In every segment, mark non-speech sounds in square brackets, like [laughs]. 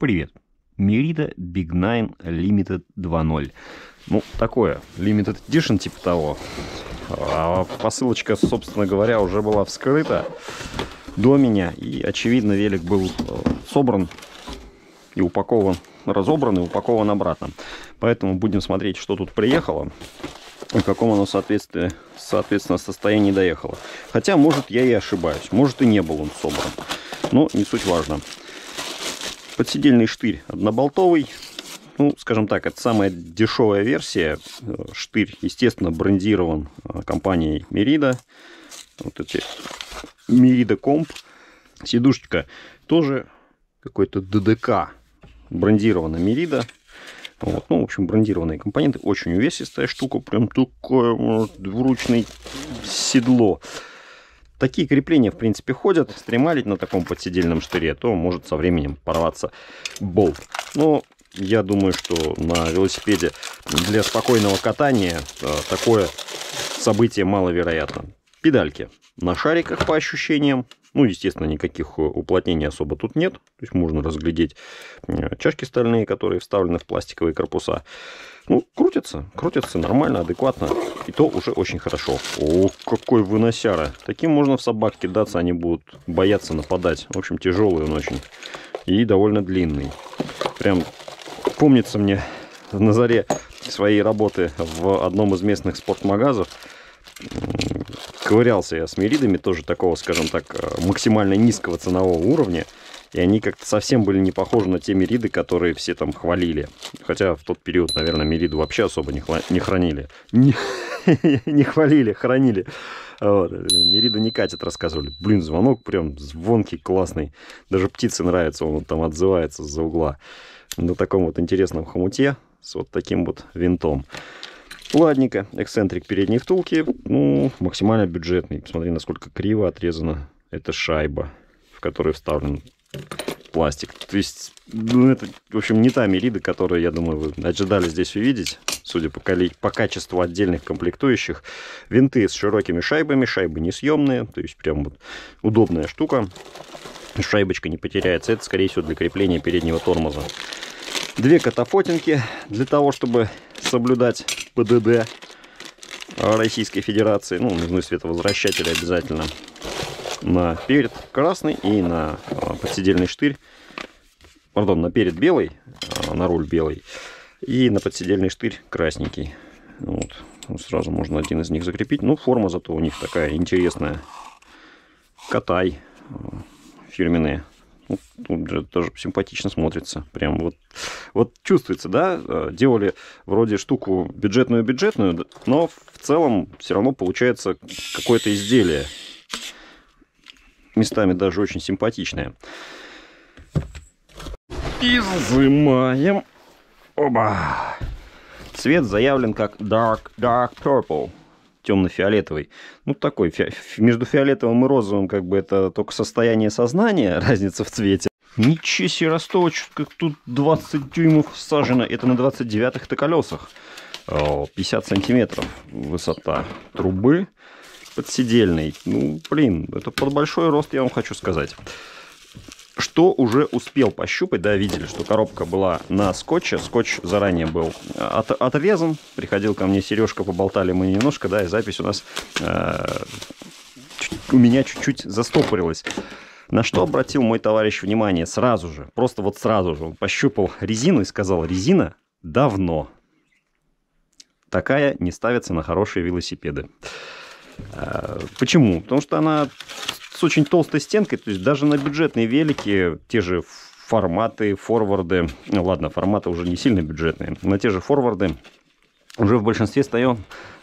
Привет. Merida Big Nine Limited 2.0. Ну, такое, Limited Edition типа того. А посылочка, собственно говоря, уже была вскрыта до меня. И, очевидно, велик был э, собран и упакован, разобран и упакован обратно. Поэтому будем смотреть, что тут приехало и в каком оно, соответственно, соответственно, состоянии доехало. Хотя, может, я и ошибаюсь. Может, и не был он собран. Но не суть важно. Подседельный штырь одноболтовый. Ну, скажем так, это самая дешевая версия. Штырь, естественно, брендирован а, компанией Merida. Вот эти Merida Comp. Сидушечка тоже какой-то ДДК брендирована Merida. Вот, ну, в общем, брендированные компоненты. Очень увесистая штука. Прям такое вот, двуручное седло. Такие крепления, в принципе, ходят. Стремалить на таком подседельном штыре, а то может со временем порваться болт. Но я думаю, что на велосипеде для спокойного катания э, такое событие маловероятно. Педальки на шариках по ощущениям, ну, естественно, никаких э, уплотнений особо тут нет. То есть можно разглядеть э, чашки стальные, которые вставлены в пластиковые корпуса. Ну, крутятся, крутятся нормально, адекватно. И то уже очень хорошо. О, какой выносяра. Таким можно в собак кидаться, они будут бояться нападать. В общем, тяжелый он очень. И довольно длинный. Прям помнится мне на заре своей работы в одном из местных спортмагазов ковырялся я с миридами, тоже такого, скажем так, э, максимально низкого ценового уровня. И они как-то совсем были не похожи на те мериды, которые все там хвалили. Хотя в тот период, наверное, мериду вообще особо не, хла... не хранили. Не... [laughs] не хвалили, хранили. Вот. Мерида не катит, рассказывали. Блин, звонок прям звонкий, классный. Даже птице нравится, он там отзывается за угла. На таком вот интересном хомуте с вот таким вот винтом. Ладненько, эксцентрик передней втулки, ну, максимально бюджетный. Посмотри, насколько криво отрезана эта шайба, в которой вставлен пластик. То есть, ну, это, в общем, не та мелида, которую, я думаю, вы ожидали здесь увидеть, судя по, коли... по качеству отдельных комплектующих. Винты с широкими шайбами, шайбы несъемные, то есть прям вот удобная штука. Шайбочка не потеряется, это, скорее всего, для крепления переднего тормоза. Две катафотинки для того, чтобы соблюдать ПДД Российской Федерации. Ну, нужны световозвращатели обязательно на перед красный и на а, подседельный штырь. Пардон, на перед белый, а, на руль белый и на подседельный штырь красненький. Вот. Сразу можно один из них закрепить. Ну, форма зато у них такая интересная. Катай а, фирменные ну, тут же тоже симпатично смотрится. Прям вот, вот чувствуется, да, э, делали вроде штуку бюджетную-бюджетную, но в целом все равно получается какое-то изделие. Местами даже очень симпатичное. Изымаем. Оба! Цвет заявлен как Dark, Dark Purple темно-фиолетовый. Ну, такой, фи между фиолетовым и розовым, как бы, это только состояние сознания, [laughs] разница в цвете. Ничего себе, ростовочка, тут 20 дюймов сажено, это на 29-х-то колесах. 50 сантиметров высота трубы подседельной. Ну, блин, это под большой рост, я вам хочу сказать что уже успел пощупать, да, видели, что коробка была на скотче, скотч заранее был э, от, отрезан, приходил ко мне Сережка, поболтали мы немножко, да, и запись у нас э, у меня чуть-чуть застопорилась. На что обратил мой товарищ внимание сразу же, просто вот сразу же, он пощупал резину и сказал, резина давно. Такая не ставится на хорошие велосипеды. Э, почему? Потому что она с очень толстой стенкой, то есть даже на бюджетные велики те же форматы, форварды, ну, ладно, форматы уже не сильно бюджетные, на те же форварды уже в большинстве стоял,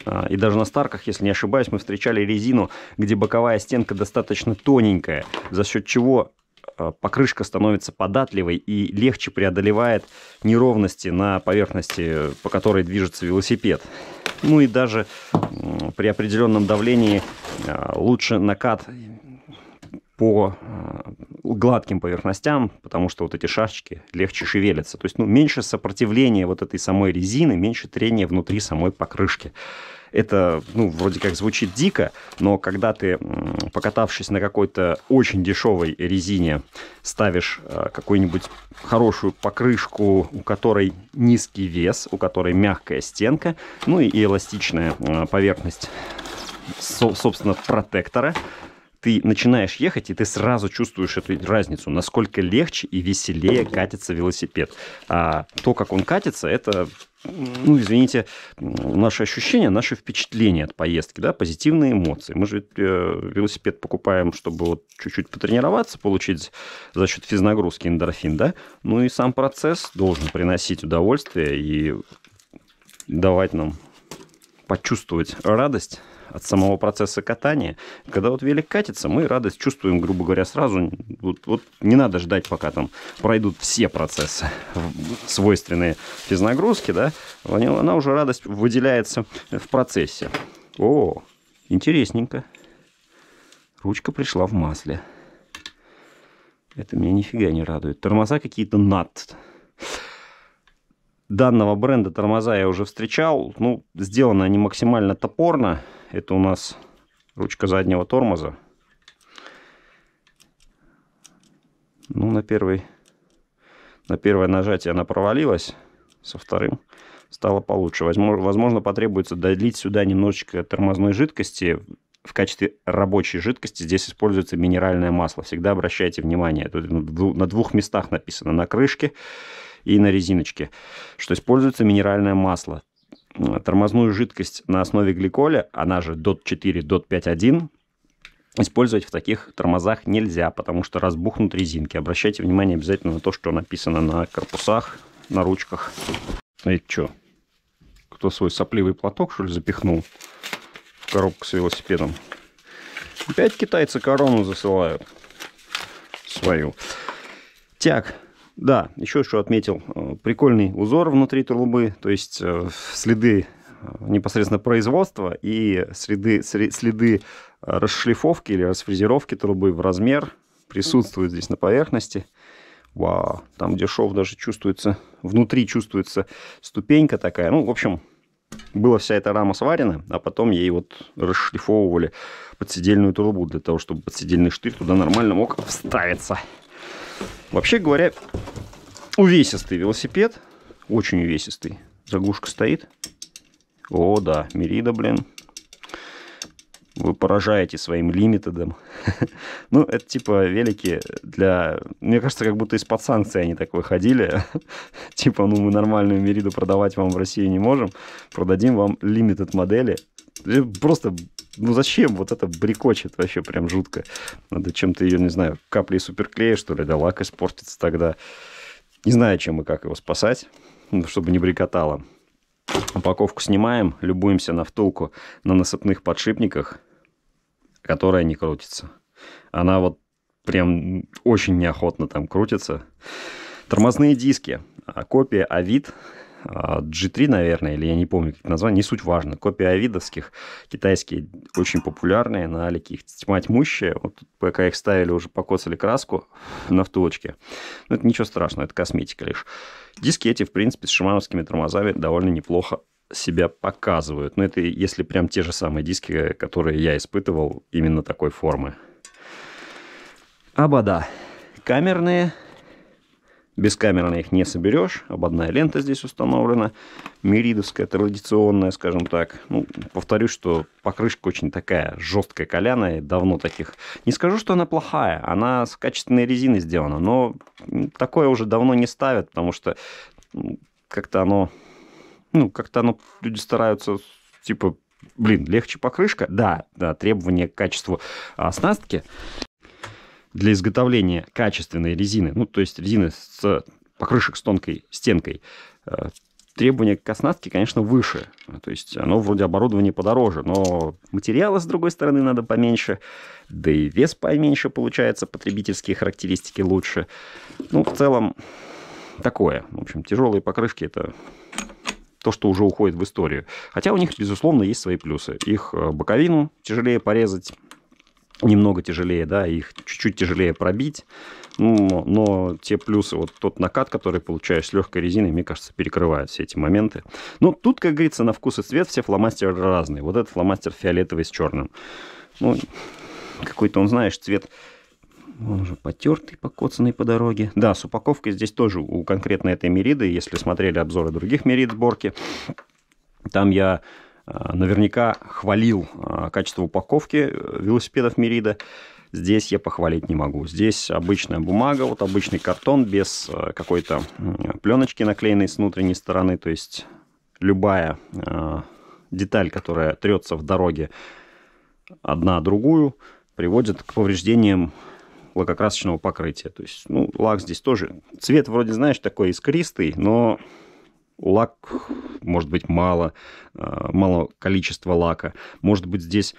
а, и даже на старках, если не ошибаюсь, мы встречали резину, где боковая стенка достаточно тоненькая, за счет чего а, покрышка становится податливой и легче преодолевает неровности на поверхности, по которой движется велосипед. Ну и даже при определенном давлении а, лучше накат по э, гладким поверхностям, потому что вот эти шашечки легче шевелятся. То есть ну, меньше сопротивления вот этой самой резины, меньше трения внутри самой покрышки. Это, ну, вроде как звучит дико, но когда ты, покатавшись на какой-то очень дешевой резине, ставишь э, какую-нибудь хорошую покрышку, у которой низкий вес, у которой мягкая стенка, ну и эластичная э, поверхность, собственно, протектора, ты начинаешь ехать, и ты сразу чувствуешь эту разницу, насколько легче и веселее катится велосипед. А то, как он катится, это ну, извините, наши ощущения, наши впечатления от поездки, да, позитивные эмоции. Мы же э, велосипед покупаем, чтобы вот чуть-чуть потренироваться, получить за счет физнагрузки эндорфин, да, ну и сам процесс должен приносить удовольствие и давать нам почувствовать радость от самого процесса катания. Когда вот велик катится, мы радость чувствуем, грубо говоря, сразу. Вот, вот не надо ждать, пока там пройдут все процессы, свойственные физнагрузке, да, она уже радость выделяется в процессе. О, интересненько. Ручка пришла в масле. Это меня нифига не радует. Тормоза какие-то над данного бренда тормоза я уже встречал. Ну, сделаны они максимально топорно. Это у нас ручка заднего тормоза. Ну, на, первый, на первое нажатие она провалилась. Со вторым стало получше. Возможно, возможно, потребуется долить сюда немножечко тормозной жидкости. В качестве рабочей жидкости здесь используется минеральное масло. Всегда обращайте внимание. Тут на двух местах написано. На крышке и на резиночке, что используется минеральное масло. Тормозную жидкость на основе гликоля, она же DOT 4, DOT 5.1, использовать в таких тормозах нельзя, потому что разбухнут резинки. Обращайте внимание обязательно на то, что написано на корпусах, на ручках. Смотрите, что? Кто свой сопливый платок, что ли, запихнул в коробку с велосипедом? Опять китайцы корону засылают свою. Так, да, еще что отметил, э, прикольный узор внутри трубы, то есть э, следы э, непосредственно производства и следы, следы расшлифовки или расфрезеровки трубы в размер присутствуют здесь на поверхности. Вау, там где шов даже чувствуется, внутри чувствуется ступенька такая. Ну, в общем, была вся эта рама сварена, а потом ей вот расшлифовывали подседельную трубу для того, чтобы подседельный штырь туда нормально мог вставиться. Вообще говоря, увесистый велосипед. Очень увесистый. Заглушка стоит. О, да, Мерида, блин. Вы поражаете своим лимитедом. [laughs] ну, это типа велики для... Мне кажется, как будто из-под санкций они так выходили. [laughs] типа, ну, мы нормальную Мериду продавать вам в России не можем. Продадим вам лимитед модели. Просто ну зачем? Вот это брикочет вообще прям жутко. Надо чем-то ее, не знаю, каплей суперклея, что ли, да лак испортится тогда. Не знаю, чем и как его спасать, ну, чтобы не брикотало. Упаковку снимаем, любуемся на втулку на насыпных подшипниках, которая не крутится. Она вот прям очень неохотно там крутится. Тормозные диски. А копия Авид G3, а, наверное, или я не помню, как это название, не суть важно. Копии авидовских, китайские, очень популярные, на Алике их тьма тьмущая. Вот пока их ставили, уже покоцали краску на втулочке. Но ну, это ничего страшного, это косметика лишь. Диски эти, в принципе, с шимановскими тормозами довольно неплохо себя показывают. Но ну, это если прям те же самые диски, которые я испытывал именно такой формы. Абада. Камерные Бескамерно их не соберешь. Ободная лента здесь установлена. Меридовская, традиционная, скажем так. Ну, повторюсь, что покрышка очень такая жесткая коляная. Давно таких... Не скажу, что она плохая. Она с качественной резины сделана. Но такое уже давно не ставят, потому что ну, как-то оно... Ну, как-то оно... Люди стараются, типа, блин, легче покрышка. Да, да, требования к качеству оснастки для изготовления качественной резины, ну, то есть резины с покрышек с тонкой стенкой, э, требования к оснастке, конечно, выше. То есть оно вроде оборудование подороже, но материала, с другой стороны, надо поменьше, да и вес поменьше получается, потребительские характеристики лучше. Ну, в целом, такое. В общем, тяжелые покрышки – это то, что уже уходит в историю. Хотя у них, безусловно, есть свои плюсы. Их э, боковину тяжелее порезать, немного тяжелее, да, их чуть-чуть тяжелее пробить. Ну, но те плюсы, вот тот накат, который получаешь с легкой резиной, мне кажется, перекрывают все эти моменты. Но тут, как говорится, на вкус и цвет все фломастеры разные. Вот этот фломастер фиолетовый с черным. Ну, какой-то он, знаешь, цвет он уже потертый, покоцанный по дороге. Да, с упаковкой здесь тоже у конкретно этой Мериды, если смотрели обзоры других Мерид сборки, там я Э, наверняка хвалил э, качество упаковки э, велосипедов Мерида. Здесь я похвалить не могу. Здесь обычная бумага, вот обычный картон без какой-то пленочки наклеенной с внутренней стороны. То есть любая деталь, которая трется в дороге одна другую, приводит к повреждениям лакокрасочного покрытия. То есть, ну, лак здесь тоже. Цвет вроде, знаешь, такой искристый, но лак может быть мало, э, мало количества лака. Может быть, здесь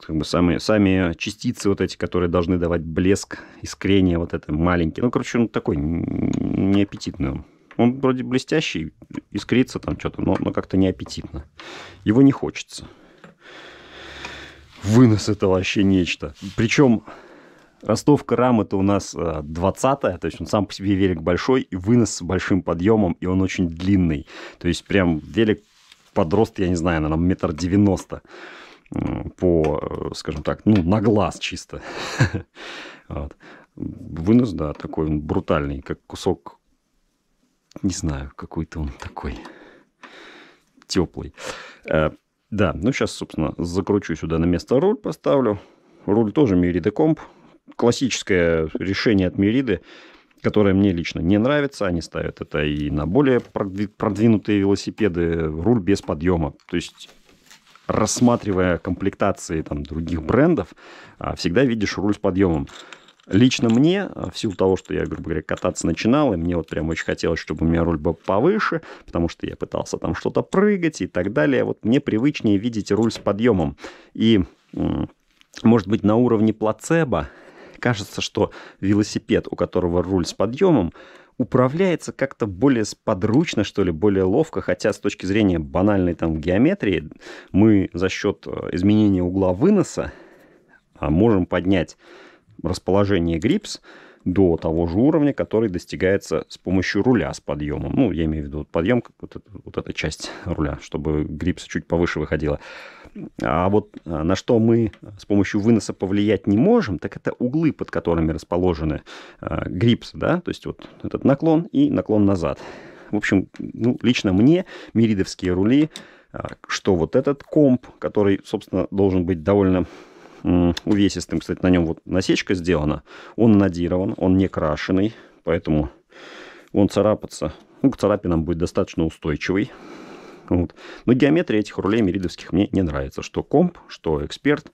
как бы сами, сами частицы вот эти, которые должны давать блеск, искрение вот это маленькие. Ну, короче, он такой неаппетитный он. Он вроде блестящий, искрится там что-то, но, но как-то неаппетитно. Его не хочется. Вынос это вообще нечто. Причем Ростов-Карам это у нас 20-я, э, то есть он сам по себе велик большой и вынос с большим подъемом, и он очень длинный. То есть прям велик подрост, я не знаю, наверное, метр девяносто по, э, скажем так, ну, на глаз чисто. [laughs] вот. Вынос, да, такой он брутальный, как кусок, не знаю, какой-то он такой теплый. Э, да, ну сейчас, собственно, закручу сюда на место руль, поставлю. Руль тоже Мири комп классическое решение от Мериды, которое мне лично не нравится. Они ставят это и на более продвинутые велосипеды, руль без подъема. То есть рассматривая комплектации там, других брендов, а, всегда видишь руль с подъемом. Лично мне, а, в силу того, что я, грубо говоря, кататься начинал, и мне вот прям очень хотелось, чтобы у меня руль был повыше, потому что я пытался там что-то прыгать и так далее. Вот мне привычнее видеть руль с подъемом. И, может быть, на уровне плацебо кажется, что велосипед, у которого руль с подъемом, управляется как-то более подручно, что ли, более ловко, хотя с точки зрения банальной там геометрии мы за счет э, изменения угла выноса а, можем поднять расположение грипс, до того же уровня, который достигается с помощью руля с подъемом. Ну, я имею в виду подъем, вот, это, вот эта часть руля, чтобы грипса чуть повыше выходила. А вот а, на что мы с помощью выноса повлиять не можем, так это углы, под которыми расположены э, грипсы, да, то есть вот этот наклон и наклон назад. В общем, ну, лично мне меридовские рули, э, что вот этот комп, который, собственно, должен быть довольно увесистым. Кстати, на нем вот насечка сделана. Он надирован, он не крашеный, поэтому он царапаться, ну, к царапинам будет достаточно устойчивый. Вот. Но геометрия этих рулей меридовских мне не нравится. Что комп, что эксперт.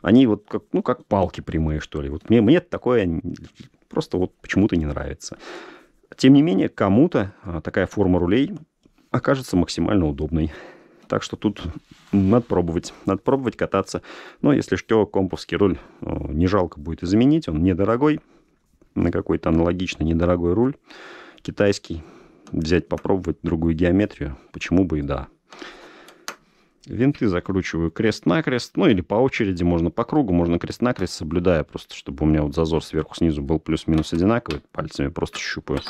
Они вот как, ну, как палки прямые, что ли. Вот мне, мне такое просто вот почему-то не нравится. Тем не менее, кому-то а, такая форма рулей окажется максимально удобной. Так что тут надо пробовать. Надо пробовать кататься. Но если что, комповский руль э, не жалко будет изменить, Он недорогой. На какой-то аналогично недорогой руль китайский. Взять, попробовать другую геометрию. Почему бы и да. Винты закручиваю крест-накрест. Ну или по очереди. Можно по кругу, можно крест-накрест, соблюдая просто, чтобы у меня вот зазор сверху-снизу был плюс-минус одинаковый. Пальцами просто щупаю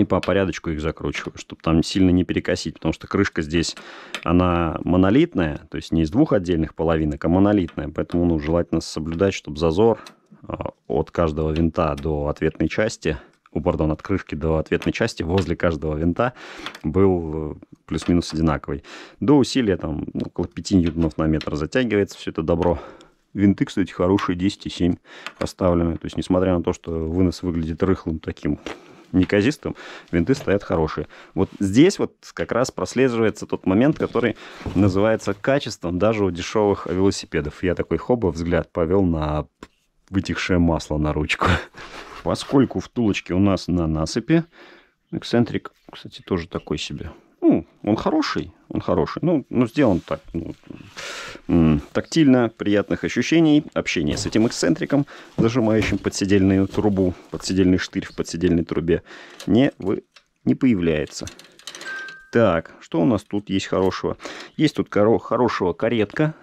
и по порядочку их закручиваю, чтобы там сильно не перекосить, потому что крышка здесь, она монолитная, то есть не из двух отдельных половинок, а монолитная, поэтому ну, желательно соблюдать, чтобы зазор а, от каждого винта до ответной части, о, пардон, от крышки до ответной части возле каждого винта был э, плюс-минус одинаковый. До усилия там около 5 ньютонов на метр затягивается все это добро. Винты, кстати, хорошие, 10,7 поставлены. То есть, несмотря на то, что вынос выглядит рыхлым таким, неказистым, винты стоят хорошие. Вот здесь вот как раз прослеживается тот момент, который называется качеством даже у дешевых велосипедов. Я такой хоба взгляд повел на вытекшее масло на ручку. [laughs] Поскольку втулочки у нас на насыпи, эксцентрик, кстати, тоже такой себе ну, он хороший, он хороший, ну, ну сделан так, ну, тактильно, приятных ощущений, общение с этим эксцентриком, зажимающим подседельную трубу, подседельный штырь в подседельной трубе, не, вы, не появляется. Так, что у нас тут есть хорошего? Есть тут хорошего каретка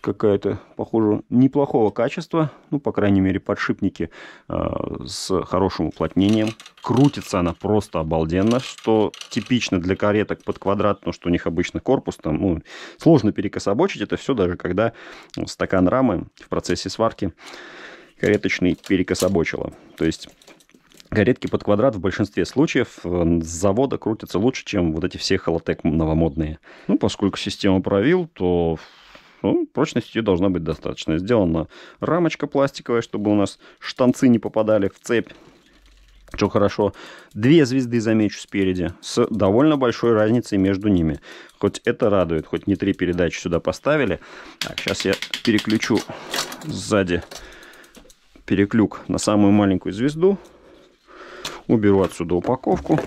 какая-то, похоже, неплохого качества. Ну, по крайней мере, подшипники э, с хорошим уплотнением. Крутится она просто обалденно, что типично для кареток под квадрат, ну, что у них обычно корпус там, ну, сложно перекособочить это все, даже когда ну, стакан рамы в процессе сварки кареточный перекособочило. То есть... Каретки под квадрат в большинстве случаев э, с завода крутятся лучше, чем вот эти все холотек новомодные. Ну, поскольку система правил, то ну, прочности ее должна быть достаточно. Сделана рамочка пластиковая, чтобы у нас штанцы не попадали в цепь. Что хорошо. Две звезды замечу спереди с довольно большой разницей между ними. Хоть это радует, хоть не три передачи сюда поставили. Так, сейчас я переключу сзади переклюк на самую маленькую звезду. Уберу отсюда упаковку,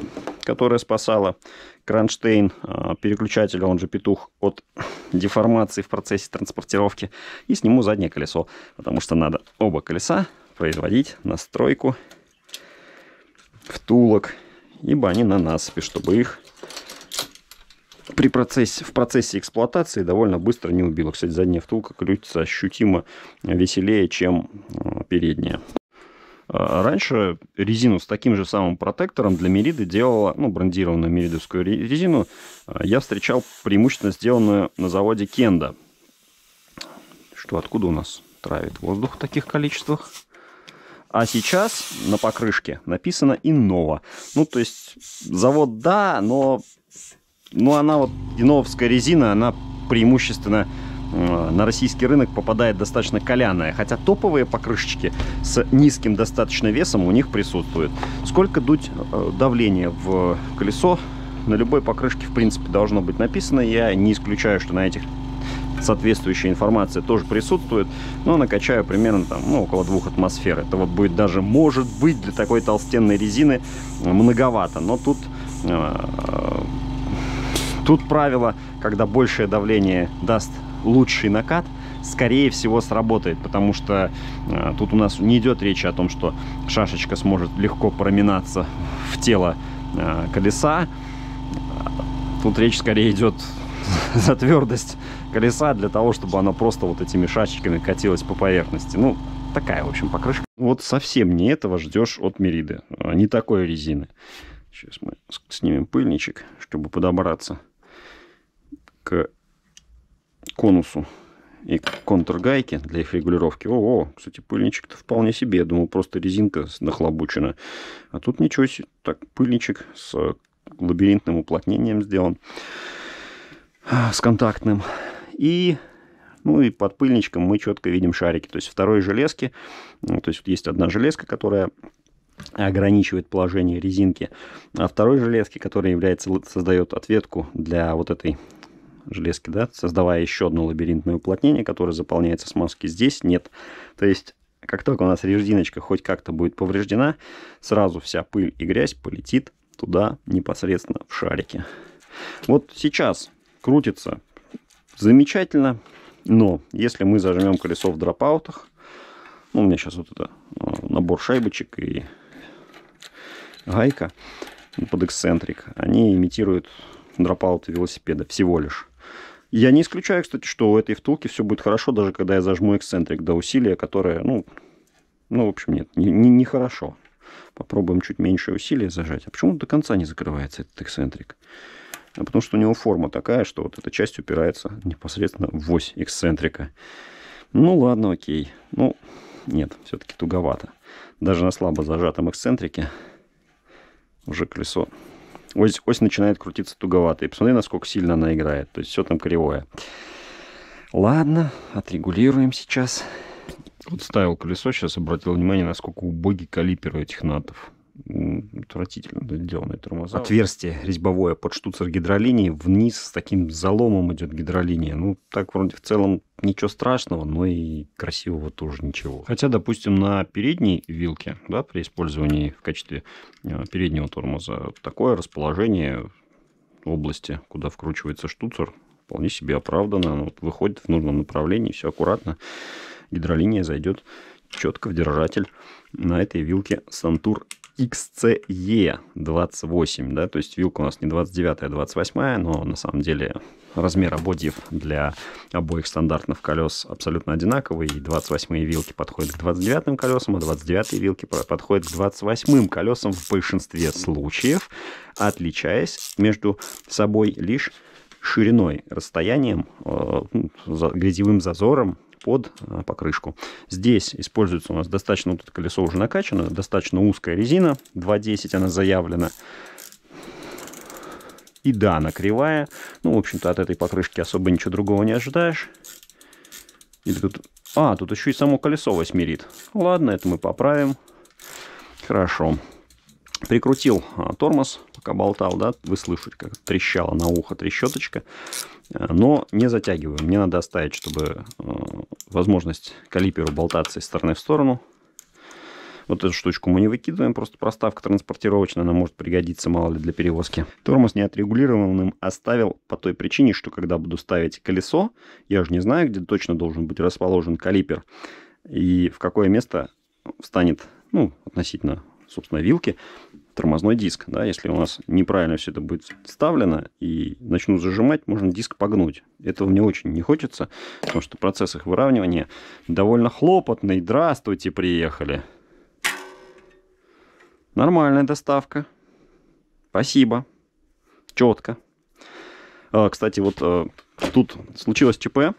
которая спасала кронштейн а, переключателя, он же петух, от деформации в процессе транспортировки. И сниму заднее колесо, потому что надо оба колеса производить настройку втулок, ибо они на насыпи, чтобы их при процессе, в процессе эксплуатации довольно быстро не убило. Кстати, задняя втулка крутится ощутимо веселее, чем а, передняя. А раньше резину с таким же самым протектором для мериды делала, ну, брендированную меридовскую резину, а я встречал преимущественно сделанную на заводе Кенда. Что, откуда у нас травит воздух в таких количествах? А сейчас на покрышке написано «Иннова». Ну, то есть завод да, но, ну, она вот иновская резина, она преимущественно на российский рынок попадает достаточно коляная, хотя топовые покрышечки с низким достаточно весом у них присутствуют. Сколько дуть э, давление в колесо, на любой покрышке, в принципе, должно быть написано. Я не исключаю, что на этих соответствующая информация тоже присутствует, но накачаю примерно там, ну, около двух атмосфер. Это вот будет даже, может быть, для такой толстенной резины многовато, но тут э, э, Тут правило, когда большее давление даст лучший накат, скорее всего, сработает, потому что э, тут у нас не идет речи о том, что шашечка сможет легко проминаться в тело э, колеса. Тут речь скорее идет [laughs] за твердость колеса для того, чтобы она просто вот этими шашечками катилась по поверхности. Ну, такая, в общем, покрышка. Вот совсем не этого ждешь от Мериды. Э, не такой резины. Сейчас мы снимем пыльничек, чтобы подобраться к конусу и контргайке для их регулировки. О, -о кстати, пыльничек-то вполне себе. Я думал, просто резинка нахлобучена. А тут ничего себе. Так, пыльничек с лабиринтным уплотнением сделан. А, с контактным. И ну и под пыльничком мы четко видим шарики. То есть второй железки, ну, то есть есть одна железка, которая ограничивает положение резинки, а второй железки, которая является, создает ответку для вот этой железки, да, создавая еще одно лабиринтное уплотнение, которое заполняется смазки. Здесь нет. То есть, как только у нас резиночка хоть как-то будет повреждена, сразу вся пыль и грязь полетит туда непосредственно в шарике. Вот сейчас крутится замечательно, но если мы зажмем колесо в дропаутах, ну, у меня сейчас вот это а, набор шайбочек и гайка под эксцентрик, они имитируют дропауты велосипеда всего лишь. Я не исключаю, кстати, что у этой втулки все будет хорошо, даже когда я зажму эксцентрик до усилия, которое, ну, ну, в общем, нет, нехорошо. Не, не хорошо. Попробуем чуть меньше усилия зажать. А почему до конца не закрывается, этот эксцентрик? А потому что у него форма такая, что вот эта часть упирается непосредственно в ось эксцентрика. Ну ладно, окей. Ну, нет, все-таки туговато. Даже на слабо зажатом эксцентрике уже колесо ось, ось начинает крутиться туговато. И посмотри, насколько сильно она играет. То есть все там кривое. Ладно, отрегулируем сейчас. Вот ставил колесо, сейчас обратил внимание, насколько убогий калипер у этих натов. Отвратительно сделанные тормоза. Отверстие резьбовое под штуцер гидролинии. Вниз с таким заломом идет гидролиния. Ну, так вроде в целом ничего страшного, но и красивого тоже ничего. Хотя, допустим, на передней вилке, да, при использовании в качестве э, переднего тормоза, такое расположение области, куда вкручивается штуцер, вполне себе оправдано. Оно выходит в нужном направлении, все аккуратно. Гидролиния зайдет четко в держатель на этой вилке Сантур XCE28, да, то есть вилка у нас не 29, а 28, но на самом деле размер ободьев для обоих стандартных колес абсолютно одинаковый, и 28 вилки подходят к 29 колесам, а 29 вилки подходят к 28 колесам в большинстве случаев, отличаясь между собой лишь шириной, расстоянием, э, ну, грязевым зазором под э, покрышку. Здесь используется у нас достаточно, вот это колесо уже накачано, достаточно узкая резина, 2.10 она заявлена. И да, она кривая. Ну, в общем-то, от этой покрышки особо ничего другого не ожидаешь. И тут... А, тут еще и само колесо восьмерит. Ладно, это мы поправим. Хорошо. Прикрутил а, тормоз, пока болтал, да, вы слышите, как трещала на ухо трещоточка. Э, но не затягиваю. Мне надо оставить, чтобы э, возможность калиперу болтаться из стороны в сторону. Вот эту штучку мы не выкидываем, просто проставка транспортировочная, она может пригодиться, мало ли, для перевозки. Тормоз неотрегулированным оставил по той причине, что когда буду ставить колесо, я же не знаю, где точно должен быть расположен калипер и в какое место встанет, ну, относительно, собственно, вилки, тормозной диск. Да? Если у нас неправильно все это будет вставлено и начну зажимать, можно диск погнуть. Этого мне очень не хочется, потому что процесс их выравнивания довольно хлопотный. Здравствуйте, приехали. Нормальная доставка. Спасибо. Четко. А, кстати, вот э, тут случилось ЧП.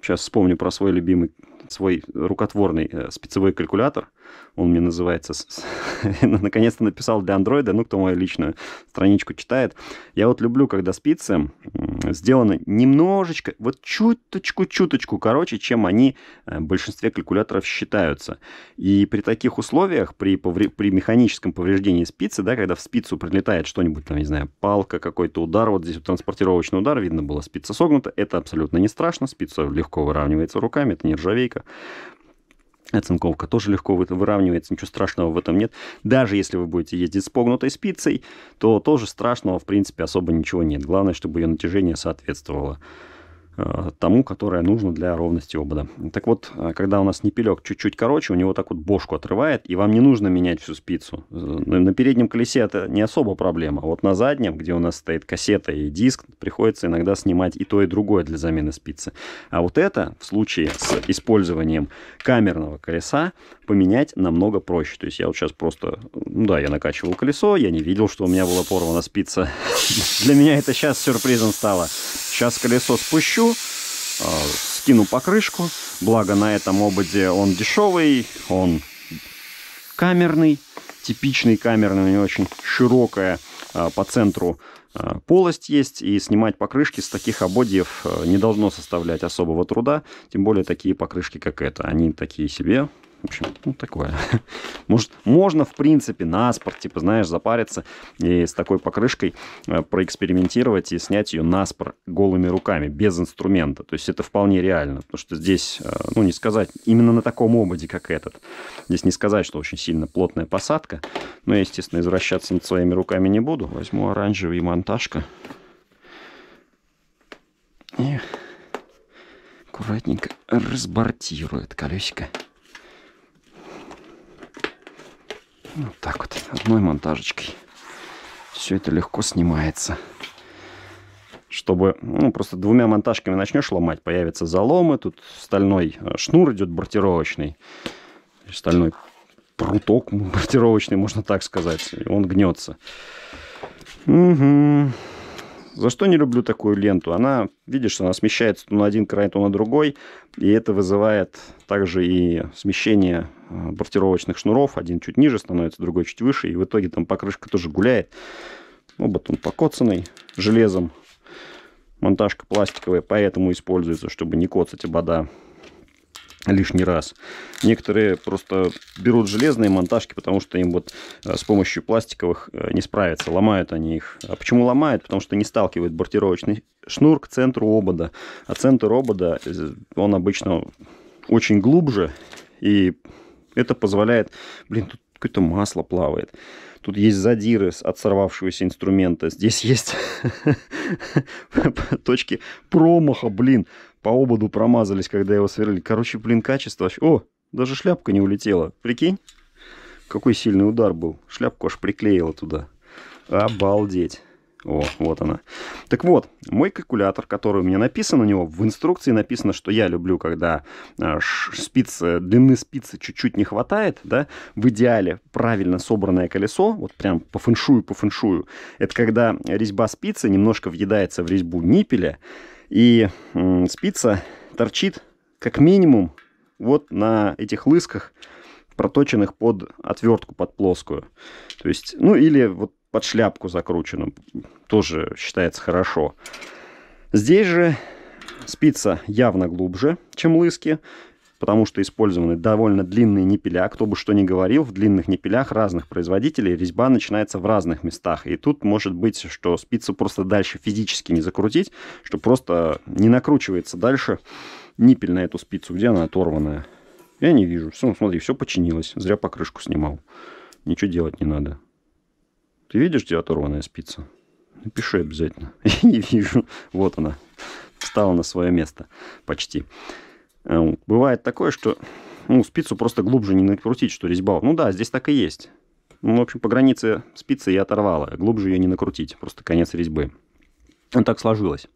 Сейчас вспомню про свой любимый, свой рукотворный э, спецевой калькулятор – он мне называется, [laughs] ну, наконец-то написал для андроида, ну, кто мою личную страничку читает. Я вот люблю, когда спицы сделаны немножечко, вот чуточку-чуточку короче, чем они э, в большинстве калькуляторов считаются. И при таких условиях, при, повре- при механическом повреждении спицы, да, когда в спицу прилетает что-нибудь, там, не знаю, палка, какой-то удар, вот здесь вот транспортировочный удар, видно было, спица согнута, это абсолютно не страшно, спица легко выравнивается руками, это не ржавейка. Оцинковка тоже легко выравнивается, ничего страшного в этом нет. Даже если вы будете ездить с погнутой спицей, то тоже страшного, в принципе, особо ничего нет. Главное, чтобы ее натяжение соответствовало. Э, тому, которое нужно для ровности обода. Так вот, э, когда у нас непелек чуть-чуть короче, у него так вот бошку отрывает, и вам не нужно менять всю спицу. На переднем колесе это не особо проблема. Вот на заднем, где у нас стоит кассета и диск, приходится иногда снимать и то, и другое для замены спицы. А вот это в случае с использованием камерного колеса поменять намного проще. То есть я вот сейчас просто, ну да, я накачивал колесо, я не видел, что у меня была порвана спица. [laughs] Для меня это сейчас сюрпризом стало. Сейчас колесо спущу, включу, э, скину покрышку. Благо на этом ободе он дешевый, он камерный, типичный камерный, у него очень широкая э, по центру э, полость есть, и снимать покрышки с таких ободьев не должно составлять особого труда, тем более такие покрышки, как это, они такие себе, в общем, ну такое. [laughs] Может, можно, в принципе, на спорт, типа, знаешь, запариться и с такой покрышкой э, проэкспериментировать и снять ее на спор голыми руками, без инструмента. То есть это вполне реально, потому что здесь, э, ну не сказать, именно на таком ободе, как этот, здесь не сказать, что очень сильно плотная посадка. Но я, естественно, извращаться над своими руками не буду. Возьму оранжевый монтажка. И аккуратненько разбортирует колесико. Вот так вот, одной монтажечкой. Все это легко снимается. Чтобы, ну, просто двумя монтажками начнешь ломать, появятся заломы, тут стальной э, шнур идет бортировочный, стальной пруток [laughs] бортировочный, можно так сказать, и он гнется. Угу. За что не люблю такую ленту? Она, видишь, она смещается то на один край, то на другой, и это вызывает также и смещение э, бортировочных шнуров. Один чуть ниже становится, другой чуть выше, и в итоге там покрышка тоже гуляет. Ну, батон покоцанный железом. Монтажка пластиковая, поэтому используется, чтобы не коцать обода. А лишний раз. Некоторые просто берут железные монтажки, потому что им вот э, с помощью пластиковых э, не справиться, ломают они их. А почему ломают? Потому что не сталкивают бортировочный шнур к центру обода. А центр обода, э, он обычно очень глубже, и это позволяет... Блин, тут какое-то масло плавает. Тут есть задиры от сорвавшегося инструмента. Здесь есть [laughs] точки промаха, блин по ободу промазались, когда его сверлили. Короче, блин, качество вообще. О, даже шляпка не улетела. Прикинь, какой сильный удар был. Шляпку аж приклеила туда. Обалдеть. О, вот она. Так вот, мой калькулятор, который у меня написан, у него в инструкции написано, что я люблю, когда а, спицы, длины спицы чуть-чуть не хватает, да, в идеале правильно собранное колесо, вот прям по фэншую, по фэншую, это когда резьба спицы немножко въедается в резьбу ниппеля, и спица торчит как минимум вот на этих лысках, проточенных под отвертку, под плоскую. То есть, ну или вот под шляпку закрученную. Тоже считается хорошо. Здесь же спица явно глубже, чем лыски потому что использованы довольно длинные ниппеля. Кто бы что ни говорил, в длинных ниппелях разных производителей резьба начинается в разных местах. И тут может быть, что спицу просто дальше физически не закрутить, что просто не накручивается дальше нипель на эту спицу, где она оторванная. Я не вижу. Все, смотри, все починилось. Зря покрышку снимал. Ничего делать не надо. Ты видишь, где оторванная спица? Напиши обязательно. [laughs] Я не вижу. Вот она. Встала на свое место почти. Э, Бывает такое, что ну, спицу просто глубже не накрутить, что резьба. Ну да, здесь так и есть. Ну, в общем, по границе спицы я оторвала. Глубже ее не накрутить. Просто конец резьбы. Ну, так сложилось.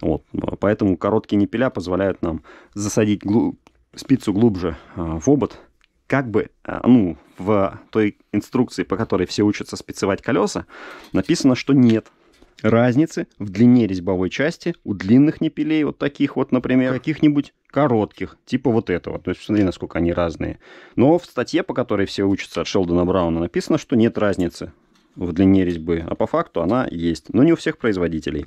Вот. Поэтому короткие непиля позволяют нам засадить глу... спицу глубже э, в обод. Как бы, э, ну, в той инструкции, по которой все учатся спицевать колеса, написано, что нет разницы в длине резьбовой части у длинных непилей, вот таких вот, например, каких-нибудь коротких, типа вот этого. То есть, смотри, насколько они разные. Но в статье, по которой все учатся от Шелдона Брауна, написано, что нет разницы в длине резьбы, а по факту она есть, но не у всех производителей.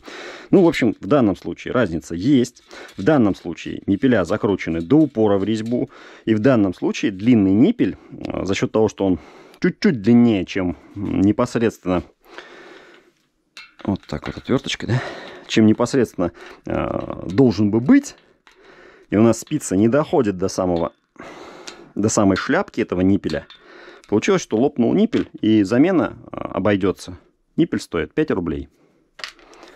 Ну, в общем, в данном случае разница есть. В данном случае ниппеля закручены до упора в резьбу, и в данном случае длинный ниппель, э, за счет того, что он чуть-чуть длиннее, чем непосредственно вот так вот отверточкой, да, чем непосредственно э, должен бы быть. И у нас спица не доходит до самого, до самой шляпки этого ниппеля. Получилось, что лопнул ниппель, и замена э, обойдется. Ниппель стоит 5 рублей.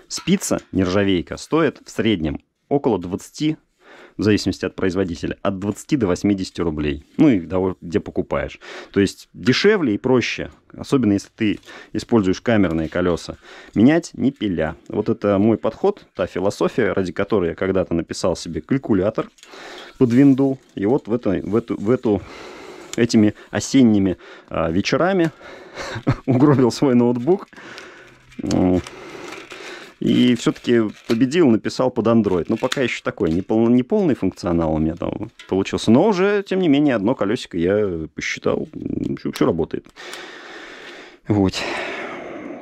Спица нержавейка стоит в среднем около 20 в зависимости от производителя, от 20 до 80 рублей. Ну и где покупаешь. То есть дешевле и проще, особенно если ты используешь камерные колеса, менять не пиля. Вот это мой подход, та философия, ради которой я когда-то написал себе калькулятор под винду. И вот в, эту в эту, в эту этими осенними а, вечерами [laughs] угробил свой ноутбук. И все-таки победил, написал под Android. Но ну, пока еще такой, не, пол, не полный функционал у меня там получился. Но уже, тем не менее, одно колесико я посчитал. Все, все работает. Вот.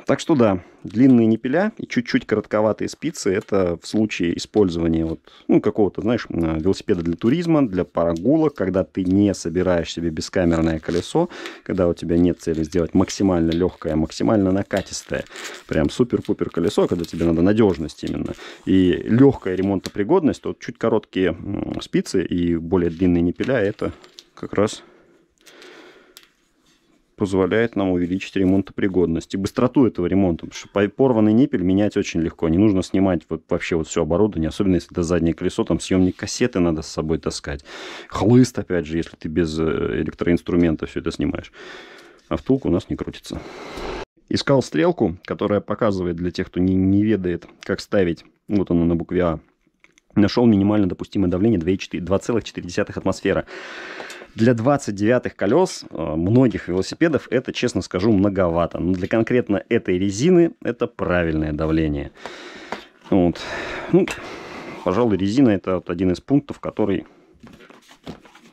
Так что да, длинные непеля и чуть-чуть коротковатые спицы – это в случае использования вот, ну, какого-то, знаешь, э, велосипеда для туризма, для парагула, когда ты не собираешь себе бескамерное колесо, когда у тебя нет цели сделать максимально легкое, а максимально накатистое, прям супер-пупер колесо, когда тебе надо надежность именно. И легкая ремонтопригодность, то чуть короткие спицы и более длинные непеля это как раз позволяет нам увеличить ремонтопригодность и быстроту этого ремонта. Потому что порванный ниппель менять очень легко. Не нужно снимать вот вообще вот все оборудование, особенно если это заднее колесо, там съемник кассеты надо с собой таскать. Хлыст, опять же, если ты без э, электроинструмента все это снимаешь. А втулка у нас не крутится. Искал стрелку, которая показывает для тех, кто не, не ведает, как ставить. Вот она на букве А. Нашел минимально допустимое давление 2,4 атмосфера. Для 29-х колес э, многих велосипедов это, честно скажу, многовато. Но для конкретно этой резины это правильное давление. Вот. Ну, пожалуй, резина это вот один из пунктов, который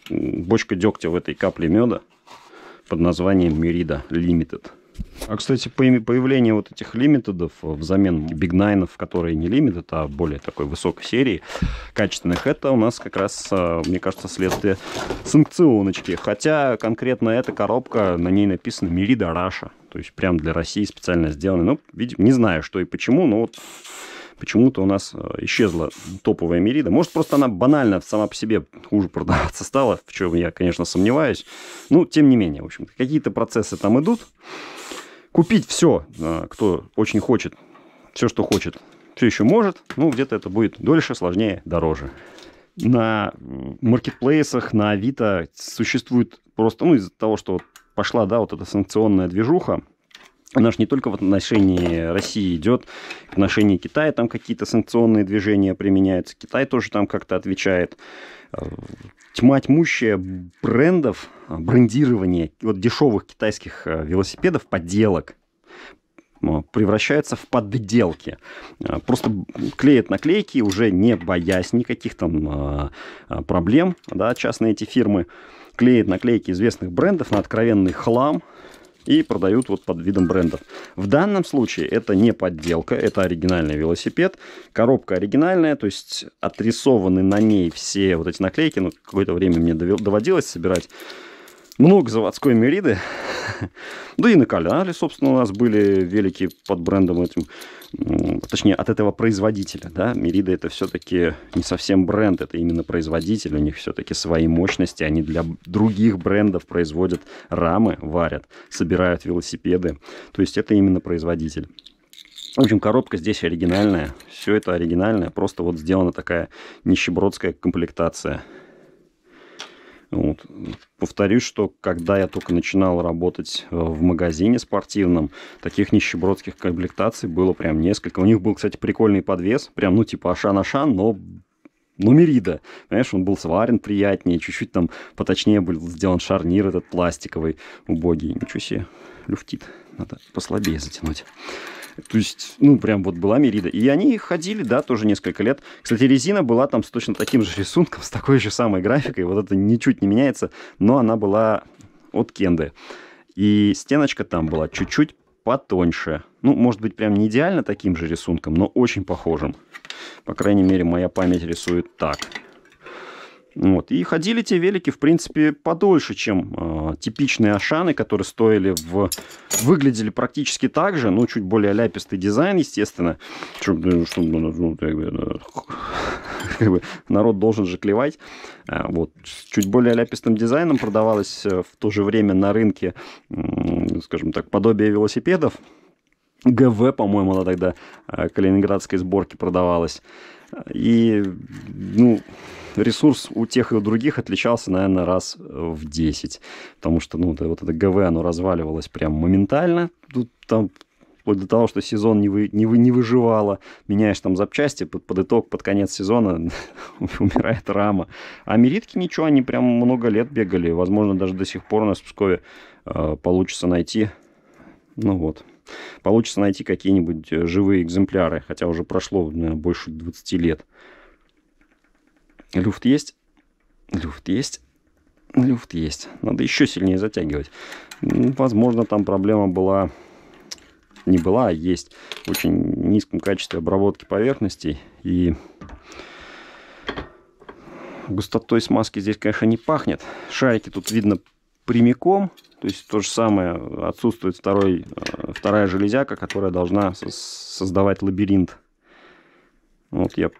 бочка дегтя в этой капле меда под названием Мерида Limited. А, кстати, появление вот этих лимитедов взамен бигнайнов, которые не лимитед, а более такой высокой серии, качественных, это у нас как раз, а, мне кажется, следствие санкционочки. Хотя конкретно эта коробка, на ней написано «Мерида Раша». То есть прям для России специально сделанная. Ну, видимо, не знаю, что и почему, но вот почему-то у нас а, исчезла топовая Мерида. Может, просто она банально сама по себе хуже продаваться стала, в чем я, конечно, сомневаюсь. Ну, тем не менее, в общем-то, какие-то процессы там идут. Купить все, а, кто очень хочет, все, что хочет, все еще может, ну, где-то это будет дольше, сложнее, дороже. На маркетплейсах, на Авито существует просто, ну, из-за того, что пошла, да, вот эта санкционная движуха, она же не только в отношении России идет, в отношении Китая там какие-то санкционные движения применяются, Китай тоже там как-то отвечает тьма тьмущая брендов, брендирование вот дешевых китайских э, велосипедов, подделок, превращается в подделки. Э, просто клеят наклейки, уже не боясь никаких там э, проблем, да, частные эти фирмы клеят наклейки известных брендов на откровенный хлам, и продают вот под видом брендов. В данном случае это не подделка, это оригинальный велосипед. Коробка оригинальная, то есть отрисованы на ней все вот эти наклейки. Ну, какое-то время мне доводилось собирать много заводской мериды. [laughs] Да и на Коляре, собственно, у нас были велики под брендом этим. Точнее, от этого производителя. Да? Мерида это все-таки не совсем бренд, это именно производитель. У них все-таки свои мощности. Они для других брендов производят рамы, варят, собирают велосипеды. То есть это именно производитель. В общем, коробка здесь оригинальная. Все это оригинальное. Просто вот сделана такая нищебродская комплектация. Ну вот. Повторюсь, что когда я только начинал работать э, в магазине спортивном, таких нищебродских комплектаций было прям несколько. У них был, кстати, прикольный подвес, прям, ну, типа Ашан-Ашан, но Нумерида, понимаешь, он был сварен приятнее, чуть-чуть там поточнее был сделан шарнир этот пластиковый, убогий, ничего себе, люфтит, надо послабее затянуть. То есть, ну, прям вот была Мерида. И они ходили, да, тоже несколько лет. Кстати, резина была там с точно таким же рисунком, с такой же самой графикой. Вот это ничуть не меняется, но она была от Кенды. И стеночка там была чуть-чуть потоньше. Ну, может быть, прям не идеально таким же рисунком, но очень похожим. По крайней мере, моя память рисует так. Вот. И ходили те велики, в принципе, подольше, чем э, типичные Ашаны, которые стоили в... Выглядели практически так же, но чуть более ляпистый дизайн, естественно. Чтобы, народ должен же клевать. А, вот. чуть более ляпистым дизайном продавалось э, в то же время на рынке, скажем так, подобие велосипедов. ГВ, по-моему, она тогда э, калининградской сборки продавалась. И, ну, ресурс у тех и у других отличался, наверное, раз в 10. Потому что, ну, вот это ГВ, оно разваливалось прям моментально. Тут там вплоть до того, что сезон не, вы, не, вы, не выживало, меняешь там запчасти, под, под итог, под конец сезона [laughs] умирает рама. А меритки ничего, они прям много лет бегали. Возможно, даже до сих пор у нас в Пскове э, получится найти. Ну вот получится найти какие-нибудь э, живые экземпляры, хотя уже прошло наверное, больше 20 лет. Люфт есть? Люфт есть? Люфт есть. Надо еще сильнее затягивать. Ну, возможно, там проблема была... Не была, а есть. В очень низком качестве обработки поверхностей. И густотой смазки здесь, конечно, не пахнет. Шарики тут видно прямиком. То есть то же самое отсутствует второй э, вторая железяка, которая должна создавать лабиринт. Вот я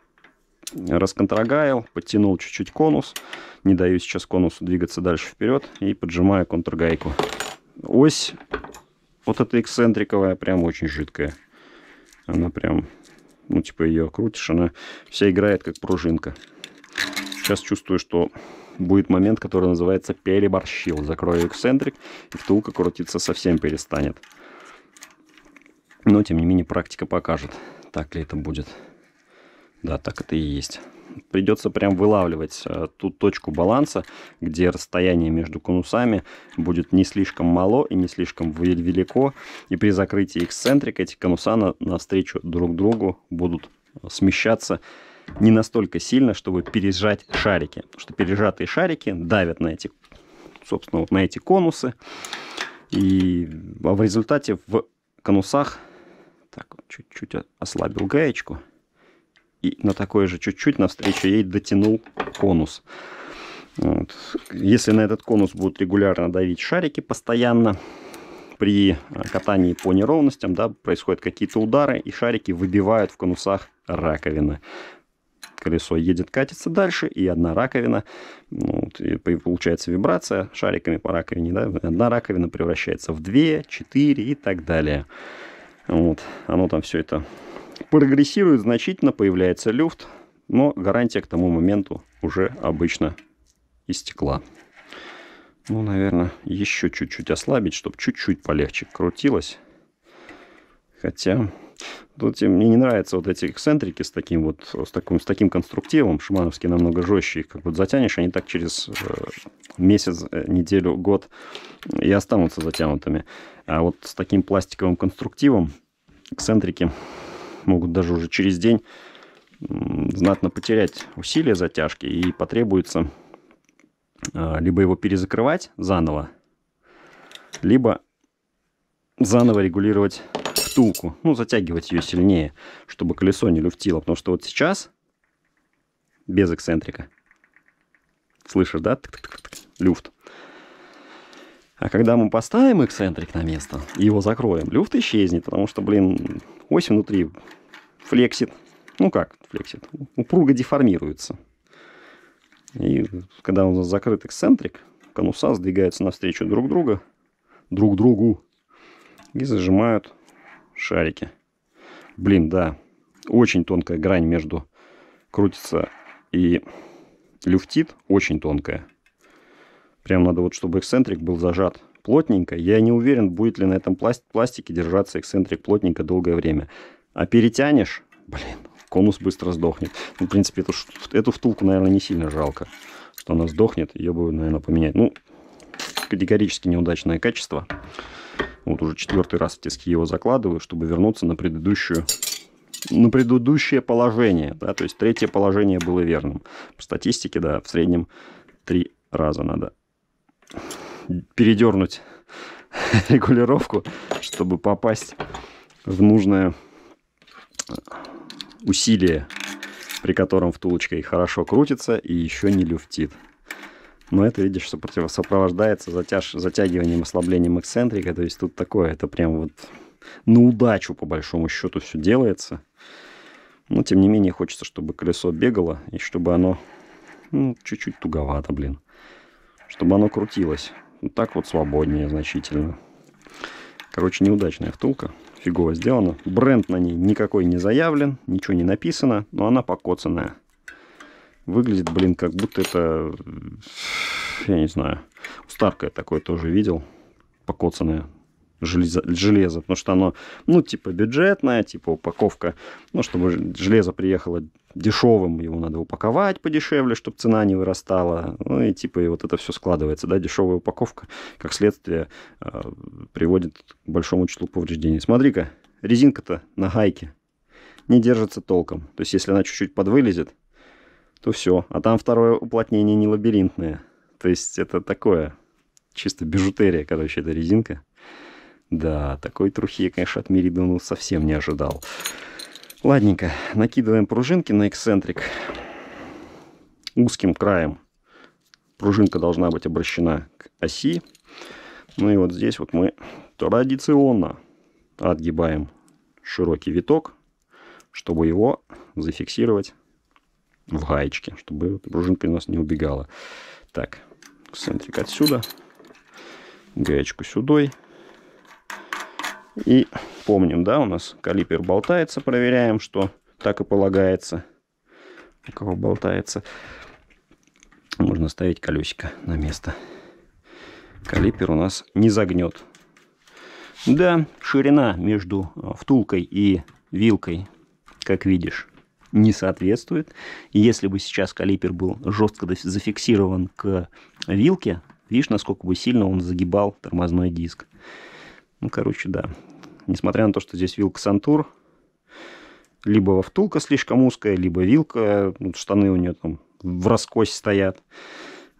расконтрогаил, подтянул чуть-чуть конус. Не даю сейчас конусу двигаться дальше вперед. И поджимаю контргайку. Ось вот эта эксцентриковая прям очень жидкая. Она прям, ну типа ее крутишь, она вся играет как пружинка. Сейчас чувствую, что будет момент, который называется переборщил. Закрою эксцентрик, и втулка крутиться совсем перестанет. Но, тем не менее, практика покажет, так ли это будет. Да, так это и есть. Придется прям вылавливать э, ту точку баланса, где расстояние между конусами будет не слишком мало и не слишком велико. И при закрытии эксцентрик эти конуса на, навстречу друг другу будут смещаться не настолько сильно, чтобы пережать шарики. Потому что пережатые шарики давят на эти, собственно, вот на эти конусы. И а в результате в конусах так, чуть-чуть ослабил гаечку. И на такое же чуть-чуть навстречу ей дотянул конус. Вот. Если на этот конус будут регулярно давить шарики постоянно, при э, катании по неровностям да, происходят какие-то удары, и шарики выбивают в конусах раковины. Колесо едет, катится дальше, и одна раковина, ну вот, и получается вибрация шариками по раковине, да, одна раковина превращается в две, четыре и так далее. Вот, оно там все это прогрессирует значительно, появляется люфт, но гарантия к тому моменту уже обычно истекла. Ну, наверное, еще чуть-чуть ослабить, чтобы чуть-чуть полегче крутилось. Хотя Тут мне не нравятся вот эти эксцентрики с таким вот, с таким, с таким конструктивом. Шумановские намного жестче их как вот затянешь, они так через э, месяц, э, неделю, год и останутся затянутыми. А вот с таким пластиковым конструктивом эксцентрики могут даже уже через день знатно потерять усилие затяжки и потребуется э, либо его перезакрывать заново, либо заново регулировать штуку, ну, затягивать ее сильнее, чтобы колесо не люфтило, потому что вот сейчас, без эксцентрика, слышишь, да, Тык -тык -тык люфт. А когда мы поставим эксцентрик на место его закроем, люфт исчезнет, потому что, блин, ось внутри флексит, ну как флексит, упруго деформируется. И когда у нас закрыт эксцентрик, конуса сдвигаются навстречу друг друга, друг другу, и зажимают шарики. Блин, да, очень тонкая грань между крутится и люфтит, очень тонкая. Прям надо вот, чтобы эксцентрик был зажат плотненько. Я не уверен, будет ли на этом пластике держаться эксцентрик плотненько долгое время. А перетянешь, блин, конус быстро сдохнет. Ну, в принципе, эту, эту втулку, наверное, не сильно жалко, что она сдохнет. Ее бы, наверное, поменять. Ну, категорически неудачное качество. Вот уже четвертый раз в тиски его закладываю, чтобы вернуться на предыдущую на предыдущее положение, да, то есть третье положение было верным. По статистике, да, в среднем три раза надо передернуть [laughs] регулировку, чтобы попасть в нужное усилие, при котором втулочка и хорошо крутится и еще не люфтит. Но это, видишь, сопротив... сопровождается затяж... затягиванием, ослаблением эксцентрика. То есть тут такое, это прям вот на удачу, по большому счету, все делается. Но, тем не менее, хочется, чтобы колесо бегало и чтобы оно ну, чуть-чуть туговато, блин. Чтобы оно крутилось. Вот так вот свободнее значительно. Короче, неудачная втулка. Фигово сделано. Бренд на ней никакой не заявлен, ничего не написано, но она покоцанная. Выглядит, блин, как будто это, я не знаю, старкое такое тоже видел, покоцанное железо, железо, потому что оно, ну, типа бюджетное, типа упаковка, ну, чтобы железо приехало дешевым, его надо упаковать подешевле, чтобы цена не вырастала, ну, и типа и вот это все складывается, да, дешевая упаковка, как следствие, э, приводит к большому числу повреждений. Смотри-ка, резинка-то на гайке не держится толком, то есть если она чуть-чуть подвылезет, то все. А там второе уплотнение не лабиринтное. То есть это такое, чисто бижутерия, короче, эта резинка. Да, такой трухи я, конечно, от Меридону совсем не ожидал. Ладненько, накидываем пружинки на эксцентрик узким краем. Пружинка должна быть обращена к оси. Ну и вот здесь вот мы традиционно отгибаем широкий виток, чтобы его зафиксировать в гаечке, чтобы пружинка у нас не убегала. Так, центрик отсюда, гаечку сюда. И помним, да, у нас калипер болтается, проверяем, что так и полагается. У кого болтается, можно ставить колесико на место. Калипер у нас не загнет. Да, ширина между э, втулкой и вилкой, как видишь, не соответствует. И если бы сейчас калипер был жестко зафиксирован к вилке, видишь, насколько бы сильно он загибал тормозной диск. Ну, короче, да. Несмотря на то, что здесь вилка Сантур, либо втулка слишком узкая, либо вилка, вот ну, штаны у нее там в раскось стоят.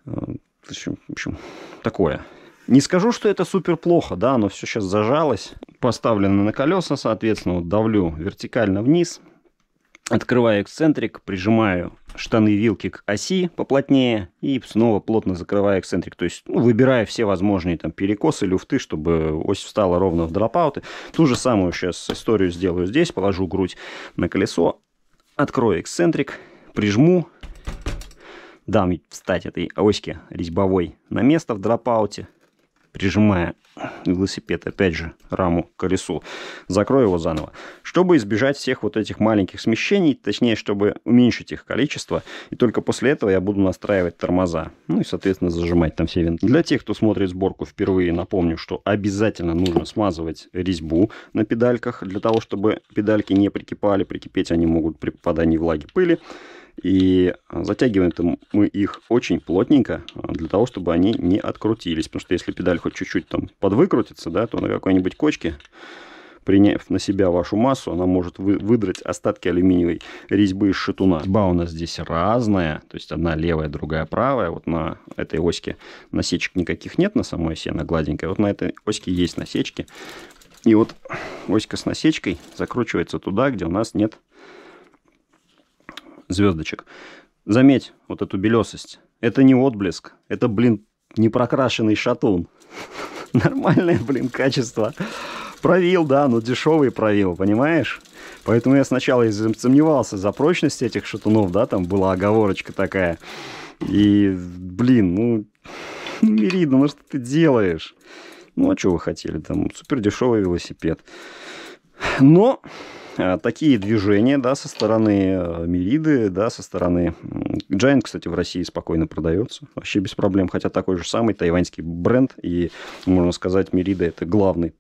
Э, в общем, в общем такое. Не скажу, что это супер плохо, да, оно все сейчас зажалось. Поставлено на колеса, соответственно, вот давлю вертикально вниз – Открываю эксцентрик, прижимаю штаны вилки к оси поплотнее и снова плотно закрываю эксцентрик. То есть ну, выбираю все возможные там перекосы, люфты, чтобы ось встала ровно в дропауты. Ту же самую сейчас историю сделаю здесь. Положу грудь на колесо, открою эксцентрик, прижму, дам встать этой оське резьбовой на место в дропауте прижимая велосипед, опять же, раму к колесу. Закрою его заново. Чтобы избежать всех вот этих маленьких смещений, точнее, чтобы уменьшить их количество, и только после этого я буду настраивать тормоза. Ну и, соответственно, зажимать там все винты. Для тех, кто смотрит сборку впервые, напомню, что обязательно нужно смазывать резьбу на педальках, для того, чтобы педальки не прикипали. Прикипеть они могут при попадании влаги пыли. И а, затягиваем -то мы их очень плотненько, а, для того, чтобы они не открутились. Потому что если педаль хоть чуть-чуть там подвыкрутится, да, то на какой-нибудь кочке, приняв на себя вашу массу, она может вы, выдрать остатки алюминиевой резьбы из шатуна. Резьба у нас здесь разная, то есть одна левая, другая правая. Вот на этой оське насечек никаких нет, на самой оси она гладенькая. Вот на этой оське есть насечки. И вот оська с насечкой закручивается туда, где у нас нет звездочек. Заметь вот эту белесость. Это не отблеск, это, блин, не прокрашенный шатун. [laughs] Нормальное, блин, качество. Провил, да, но дешевый провил, понимаешь? Поэтому я сначала сомневался за прочность этих шатунов, да, там была оговорочка такая. И, блин, ну, Мерида, [laughs] ну, ну что ты делаешь? Ну, а что вы хотели там? Супер дешевый велосипед. Но Э, такие движения, да, со стороны э, Мериды да, со стороны... Giant, кстати, в России спокойно продается, вообще без проблем, хотя такой же самый тайваньский бренд, и, можно сказать, Мелида – это главный,